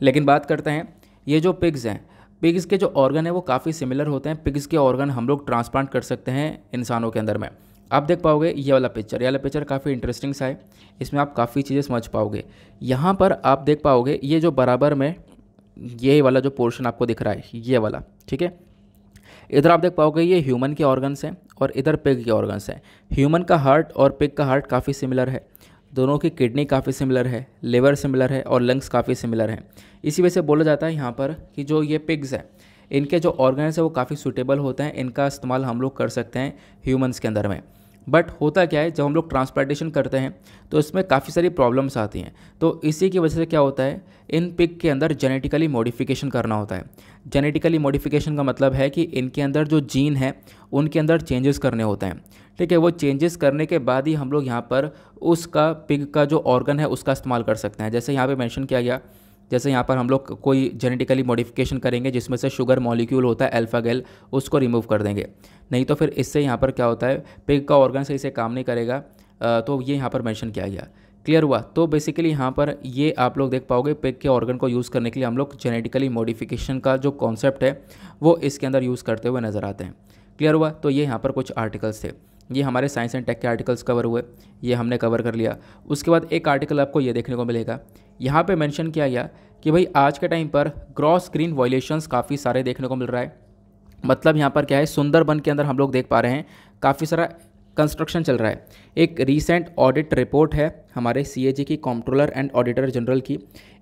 लेकिन बात करते हैं ये जो पिग्स हैं पिग्स के जो ऑर्गन है वो काफ़ी सिमिलर होते हैं पिग्स के ऑर्गन हम लोग ट्रांसप्लांट कर सकते हैं इंसानों के अंदर में आप देख पाओगे ये वाला पिक्चर ये वाला पिक्चर काफ़ी इंटरेस्टिंग सा है इसमें आप काफ़ी चीज़ें समझ पाओगे यहाँ पर आप देख पाओगे ये जो बराबर में ये वाला जो पोर्शन आपको दिख रहा है ये वाला ठीक है इधर आप देख पाओगे ये ह्यूमन के ऑर्गन्स हैं और इधर पिग के ऑर्गन्स हैं ह्यूमन का हार्ट और पिग का हार्ट काफ़ी सिमिलर है दोनों की किडनी काफ़ी सिमिलर है लिवर सिमिलर है और लंग्स काफ़ी सिमिलर हैं इसी वजह से बोला जाता है यहाँ पर कि जो ये पिग्स हैं इनके जो ऑर्गन्स हैं वो काफ़ी सूटेबल होते हैं इनका इस्तेमाल हम लोग कर सकते हैं ह्यूमन्स के अंदर में बट होता क्या है जब हम लोग ट्रांसप्लांटेशन करते हैं तो इसमें काफ़ी सारी प्रॉब्लम्स आती हैं तो इसी की वजह से क्या होता है इन पिग के अंदर जेनेटिकली मॉडिफिकेशन करना होता है जेनेटिकली मॉडिफिकेशन का मतलब है कि इनके अंदर जो जीन है उनके अंदर चेंजेस करने होते हैं ठीक है वो चेंजेस करने के बाद ही हम लोग यहाँ पर उसका पिग का जो ऑर्गन है उसका इस्तेमाल कर सकते हैं जैसे यहाँ पर मैंशन किया गया जैसे यहाँ पर हम लोग कोई जेनेटिकली मॉडिफिकेशन करेंगे जिसमें से शुगर मॉलिक्यूल होता है अल्फ़ा गेल उसको रिमूव कर देंगे नहीं तो फिर इससे यहाँ पर क्या होता है पिग का ऑर्गन सही से काम नहीं करेगा तो ये यहाँ पर मैंशन किया गया क्लियर हुआ तो बेसिकली यहाँ पर ये आप लोग देख पाओगे पिग के ऑर्गन को यूज़ करने के लिए हम लोग जेनेटिकली मॉडिफिकेशन का जो कॉन्सेप्ट है वो इसके अंदर यूज़ करते हुए नज़र आते हैं क्लियर हुआ तो ये यहाँ पर कुछ आर्टिकल्स थे ये हमारे साइंस एंड टेक के आर्टिकल्स कवर हुए ये हमने कवर कर लिया उसके बाद एक आर्टिकल आपको ये देखने को मिलेगा यहाँ पे मेंशन किया गया कि भाई आज के टाइम पर ग्रॉस ग्रीन वायलेशंस काफ़ी सारे देखने को मिल रहा है मतलब यहाँ पर क्या है सुंदरबन के अंदर हम लोग देख पा रहे हैं काफ़ी सारा कंस्ट्रक्शन चल रहा है एक रीसेंट ऑडिट रिपोर्ट है हमारे सी की कॉम्प्ट्रोलर एंड ऑडिटर जनरल की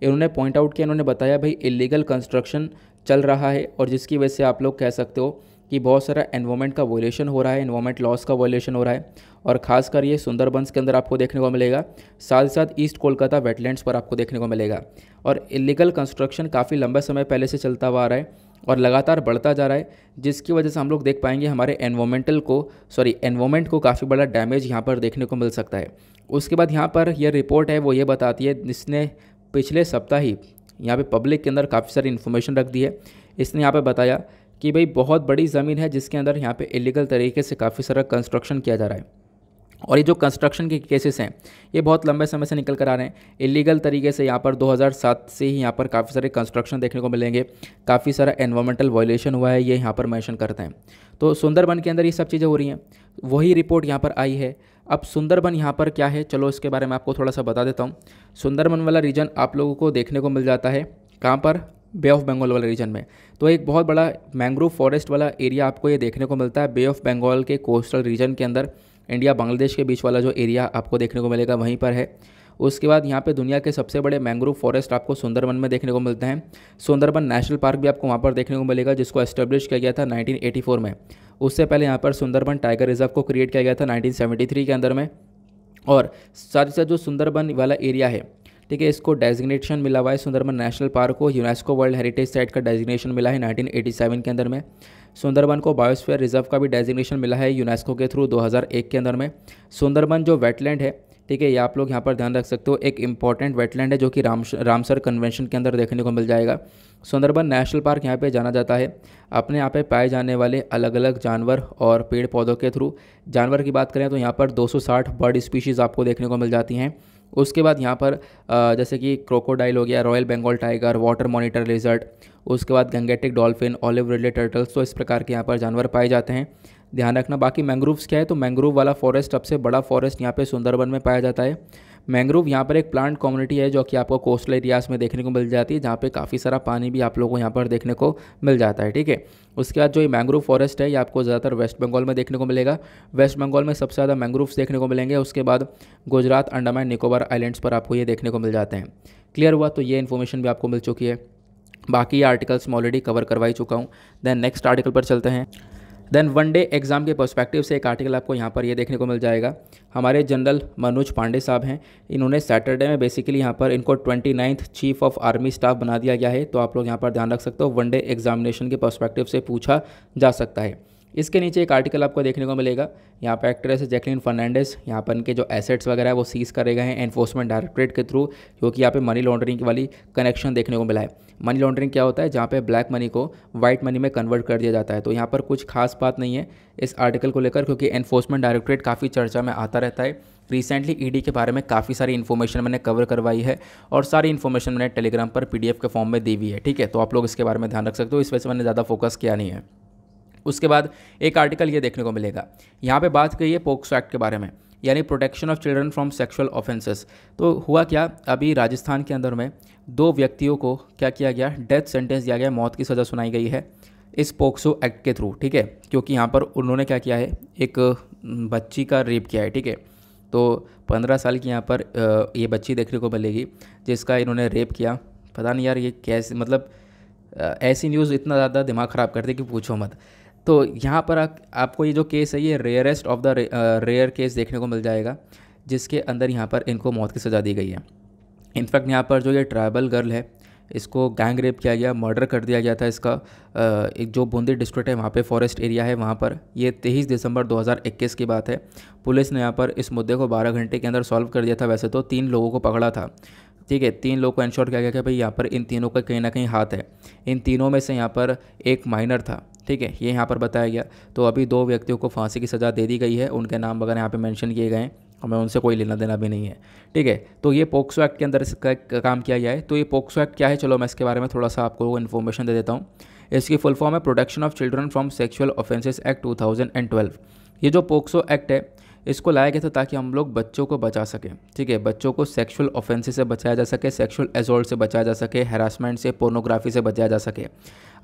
इन्होंने पॉइंट आउट किया इन्होंने बताया भाई इलीगल कंस्ट्रक्शन चल रहा है और जिसकी वजह से आप लोग कह सकते हो कि बहुत सारा एनवायरमेंट का वोलेशन हो रहा है एनवायरमेंट लॉस का वोलेशन हो रहा है और खासकर ये सुंदरबंस के अंदर आपको देखने को मिलेगा साथ ही साथ ईस्ट कोलकाता वेटलैंड्स पर आपको देखने को मिलेगा और इलीगल कंस्ट्रक्शन काफ़ी लंबे समय पहले से चलता हुआ आ रहा है और लगातार बढ़ता जा रहा है जिसकी वजह से हम लोग देख पाएंगे हमारे एनवामेंटल को सॉरी एनवामेंट को काफ़ी बड़ा डैमेज यहाँ पर देखने को मिल सकता है उसके बाद यहाँ पर यह रिपोर्ट है वो ये बताती है जिसने पिछले सप्ताह ही यहाँ पे पब्लिक के अंदर काफ़ी सारी इन्फॉर्मेशन रख दी है इसने यहाँ पे बताया कि भाई बहुत बड़ी ज़मीन है जिसके अंदर यहाँ पे इलीगल तरीके से काफ़ी सारा कंस्ट्रक्शन किया जा रहा है और ये जो कंस्ट्रक्शन के केसेस हैं ये बहुत लंबे समय से निकल कर आ रहे हैं इलीगल तरीके से यहाँ पर 2007 से ही यहाँ पर काफ़ी सारे कंस्ट्रक्शन देखने को मिलेंगे काफ़ी सारा एनवायरमेंटल वायोलेशन हुआ है ये यहाँ पर मैंशन करते हैं तो सुंदरबन के अंदर ये सब चीज़ें हो रही हैं वही रिपोर्ट यहाँ पर आई है अब सुंदरबन यहाँ पर क्या है चलो इसके बारे में आपको थोड़ा सा बता देता हूँ सुंदरबन वाला रीजन आप लोगों को देखने को मिल जाता है कहाँ पर बे ऑफ बंगाल वाले रीजन में तो एक बहुत बड़ा मैंग्रोव फॉरेस्ट वाला एरिया आपको ये देखने को मिलता है बे ऑफ बंगाल के कोस्टल रीजन के अंदर इंडिया बांग्लादेश के बीच वाला जो एरिया आपको देखने को मिलेगा वहीं पर है उसके बाद यहाँ पे दुनिया के सबसे बड़े मैंग्रोव फॉरेस्ट आपको सुंदरबन में देखने को मिलते हैं सुंदरबन नेशनल पार्क भी आपको वहाँ पर देखने को मिलेगा जिसको एस्टेब्लिश किया गया था 1984 में उससे पहले यहाँ पर सुंदरबन टाइगर रिजर्व को क्रिएट किया गया था 1973 के अंदर में और साथ ही साथ जो सुंदरबन वाला एरिया है ठीक है इसको डेजिग्नेशन मिला हुआ है सुंदरबन नेशनल पार्क को यूनेस्को वर्ल्ड हेरिटेज साइट का डेजिग्नेशन मिला है 1987 के अंदर में सुंदरबन को बायोस्फीयर रिजर्व का भी डेजिग्नेशन मिला है यूनेस्को के थ्रू 2001 के अंदर में सुंदरबन जो वेटलैंड है ठीक है ये आप लोग यहाँ पर ध्यान रख सकते हो एक इंपॉर्टेंट वेटलैंड है जो कि राम रामसर कन्वेंशन के अंदर देखने को मिल जाएगा सुंदरबन नेशनल पार्क यहाँ पे जाना जाता है अपने यहाँ पे पाए जाने वाले अलग अलग जानवर और पेड़ पौधों के थ्रू जानवर की बात करें तो यहाँ पर 260 बर्ड स्पीशीज़ आपको देखने को मिल जाती हैं उसके बाद यहाँ पर जैसे कि क्रोकोडाइल हो गया royal Bengal tiger water monitor lizard उसके बाद गंगेटिक डॉल्फिन ऑलिव रिले टर्टल्स तो इस प्रकार के यहाँ पर जानवर पाए जाते हैं ध्यान रखना बाकी मैंग्रोव्स क्या है तो मैंग्रोव वाला फॉरेस्ट सबसे बड़ा फॉरेस्ट यहाँ पे सुंदरबन में पाया जाता है मैंग्रोव यहाँ पर एक प्लांट कम्युनिटी है जो कि आपको कोस्टल एरियाज़ में देखने को मिल जाती है जहाँ पे काफ़ी सारा पानी भी आप लोगों को यहाँ पर देखने को मिल जाता है ठीक है उसके बाद जो ये मैंग्रोव फॉरेस्ट है ये आपको ज़्यादातर वेस्ट बंगाल में देखने को मिलेगा वेस्ट बंगाल में सबसे ज़्यादा मैंग्रोव्स देखने को मिलेंगे उसके बाद गुजरात अंडमान निकोबार आइलैंड्स पर आपको ये देखने को मिल जाते हैं क्लियर हुआ तो ये इन्फॉर्मेशन भी आपको मिल चुकी है बाकी आर्टिकल्स मैं ऑलरेडी कवर करवाई चुका हूँ देन नेक्स्ट आर्टिकल पर चलते हैं देन वन डे एग्ज़ाम के पर्सपेक्टिव से एक आर्टिकल आपको यहाँ पर ये देखने को मिल जाएगा हमारे जनरल मनोज पांडे साहब हैं इन्होंने सैटरडे में बेसिकली यहाँ पर इनको twenty ninth chief of army staff बना दिया गया है तो आप लोग यहाँ पर ध्यान रख सकते हो वन डे एग्जामिनेशन के पर्सपेक्टिव से पूछा जा सकता है इसके नीचे एक आर्टिकल आपको देखने को मिलेगा यहाँ पर एक्ट्रेस जैकलिन फर्नांडिस यहाँ पर इनके जो एसेट्स वगैरह है वो सीज करे गए हैं एनफोर्समेंट डायरेक्टरेट के थ्रू क्योंकि यहाँ पे मनी लॉन्ड्रिंग वाली कनेक्शन देखने को मिला है मनी लॉन्ड्रिंग क्या होता है जहाँ पे ब्लैक मनी को व्हाइट मनी में कन्वर्ट कर दिया जाता है तो यहाँ पर कुछ खास बात नहीं है इस आर्टिकल को लेकर क्योंकि एनफोर्समेंट डायरेक्टरेट काफ़ी चर्चा में आता रहता है रिसेंटली ईडी के बारे में काफ़ी सारी इन्फॉर्मेशन मैंने कवर करवाई है और सारी इन्फॉर्मेशन मैंने टेलीग्राम पर पीडीएफ के फॉर्म में दी हुई है ठीक है तो आप लोग इसके बारे में ध्यान रख सकते हो इस वजह से मैंने ज़्यादा फोकस किया नहीं है उसके बाद एक आर्टिकल ये देखने को मिलेगा यहाँ पे बात कही है पोक्सो एक्ट के बारे में यानी protection of children from sexual offences तो हुआ क्या अभी राजस्थान के अंदर में दो व्यक्तियों को क्या किया गया डेथ सेंटेंस दिया गया मौत की सज़ा सुनाई गई है इस पोक्सो एक्ट के थ्रू ठीक है क्योंकि यहाँ पर उन्होंने क्या किया है एक बच्ची का रेप किया है ठीक है तो पंद्रह साल की यहाँ पर ये बच्ची देखने को मिलेगी जिसका इन्होंने रेप किया पता नहीं यार ये कैसे मतलब ऐसी न्यूज़ इतना ज़्यादा दिमाग ख़राब करती कि पूछो मत तो यहाँ पर आ, आपको ये जो केस है ये rarest of the rare case देखने को मिल जाएगा जिसके अंदर यहाँ पर इनको मौत की सज़ा दी गई है इनफैक्ट यहाँ पर जो ये ट्राइबल गर्ल है इसको गैंग रेप किया गया मर्डर कर दिया गया था इसका एक जो बूंदी डिस्ट्रिक्ट है वहाँ पे फॉरेस्ट एरिया है वहाँ पर ये तेईस दिसंबर 2021 की बात है पुलिस ने यहाँ पर इस मुद्दे को 12 घंटे के अंदर सॉल्व कर दिया था वैसे तो तीन लोगों को पकड़ा था ठीक है तीन लोग को इंश्योर किया गया कि भाई यहाँ पर इन तीनों का कहीं ना कहीं हाथ है इन तीनों में से यहाँ पर एक माइनर था ठीक है ये यहाँ पर बताया गया तो अभी दो व्यक्तियों को फांसी की सज़ा दे दी गई है उनके नाम वगैरह यहाँ पर मैंशन किए गए हैं हमें उनसे कोई लेना देना भी नहीं है ठीक है तो ये पोक्सो एक्ट के अंदर इसका काम किया गया है तो ये पोक्सो एक्ट क्या है चलो मैं इसके बारे में थोड़ा सा आपको इन्फॉर्मेशन दे देता हूँ इसकी फुल फॉर्म है protection of children from sexual offences act 2012 ये जो पोक्सो एक्ट है इसको लाया गया था ताकि हम लोग बच्चों को बचा सकें ठीक है बच्चों को सेक्सुअल ऑफेंसेस से बचाया जा सके सेक्सुअल एजोल्ट से बचाया जा सके हेरासमेंट से पोर्नोग्राफी से बचाया जा सके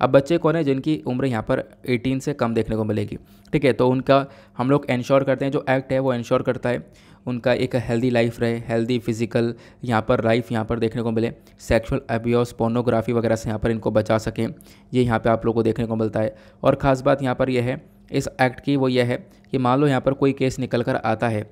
अब बच्चे कौन है जिनकी उम्र यहाँ पर 18 से कम देखने को मिलेगी ठीक है तो उनका हम लोग इंश्योर करते हैं जो एक्ट है वो इंश्योर करता है उनका एक हेल्दी लाइफ रहे हेल्दी फिजिकल यहाँ पर लाइफ यहाँ पर देखने को मिले सेक्सुअल अब्यूज़ पोर्नोग्राफी वगैरह से यहाँ पर इनको बचा सकें ये यहाँ पे आप लोगों को देखने को मिलता है और ख़ास बात यहाँ पर यह है इस एक्ट की वो यह है कि मान लो यहाँ पर कोई केस निकल कर आता है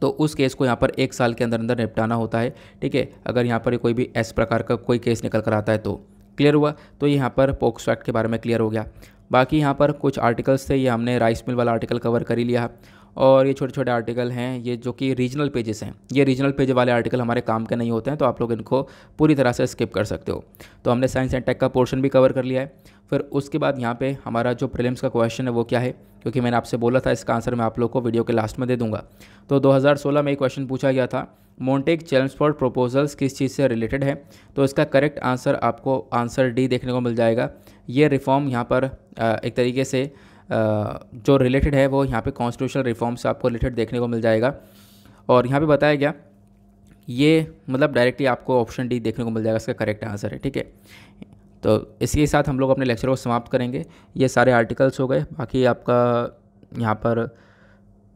तो उस केस को यहाँ पर एक साल के अंदर अंदर निपटाना होता है ठीक है अगर यहाँ पर कोई भी ऐसे प्रकार का कोई केस निकल कर आता है तो क्लियर हुआ तो यहाँ पर पोक्सो एक्ट के बारे में क्लियर हो गया बाकी यहाँ पर कुछ आर्टिकल्स थे ये हमने राइस मिल वाला आर्टिकल कवर कर ही लिया और ये छोटे छोटे आर्टिकल हैं ये जो कि रीजनल पेजेस हैं ये रीजनल पेज वाले आर्टिकल हमारे काम के नहीं होते हैं तो आप लोग इनको पूरी तरह से स्किप कर सकते हो तो हमने साइंस एंड टेक का पोर्शन भी कवर कर लिया है फिर उसके बाद यहाँ पे हमारा जो प्रीलिम्स का क्वेश्चन है वो क्या है क्योंकि मैंने आपसे बोला था इसका आंसर मैं आप लोग को वीडियो के लास्ट में दे दूंगा तो 2016 में एक क्वेश्चन पूछा गया था मोन्टेक फॉर प्रपोजल्स किस चीज़ से रिलेटेड है तो इसका करेक्ट आंसर आपको आंसर डी देखने को मिल जाएगा ये रिफॉर्म यहाँ पर एक तरीके से जो रिलेटेड है वो यहाँ पे कॉन्स्टिट्यूशनल रिफॉर्म से आपको रिलेटेड देखने को मिल जाएगा और यहाँ पे बताया गया ये मतलब डायरेक्टली आपको ऑप्शन डी देखने को मिल जाएगा इसका करेक्ट आंसर है ठीक है तो इसके साथ हम लोग अपने लेक्चर को समाप्त करेंगे ये सारे आर्टिकल्स हो गए बाकी आपका यहाँ पर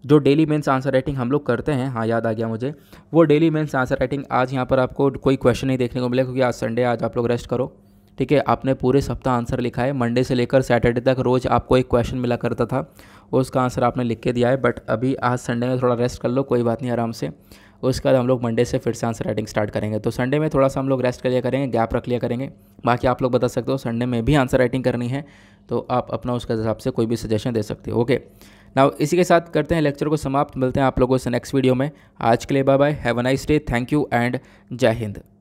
जो डेली मेंस आंसर राइटिंग हम लोग करते हैं हाँ याद आ गया मुझे वो डेली मेंस आंसर राइटिंग आज यहाँ पर आपको कोई क्वेश्चन नहीं देखने को मिलेगा क्योंकि आज संडे आज आप लोग रेस्ट करो ठीक है आपने पूरे सप्ताह आंसर लिखा है मंडे से लेकर सैटरडे तक रोज़ आपको एक क्वेश्चन मिला करता था उसका आंसर आपने लिख के दिया है बट अभी आज संडे में थोड़ा रेस्ट कर लो कोई बात नहीं आराम से उसके बाद हम लोग मंडे से फिर से आंसर राइटिंग स्टार्ट करेंगे तो संडे में थोड़ा सा हम लोग रेस्ट कर लिया करेंगे गैप रख लिया करेंगे बाकी आप लोग बता सकते हो संडे में भी आंसर राइटिंग करनी है तो आप अपना उसके हिसाब से कोई भी सजेशन दे सकते हो ओके ना इसी के साथ करते हैं लेक्चर को समाप्त मिलते हैं आप लोगों से नेक्स्ट वीडियो में आज के लिए bye bye have a nice day thank you and जय हिंद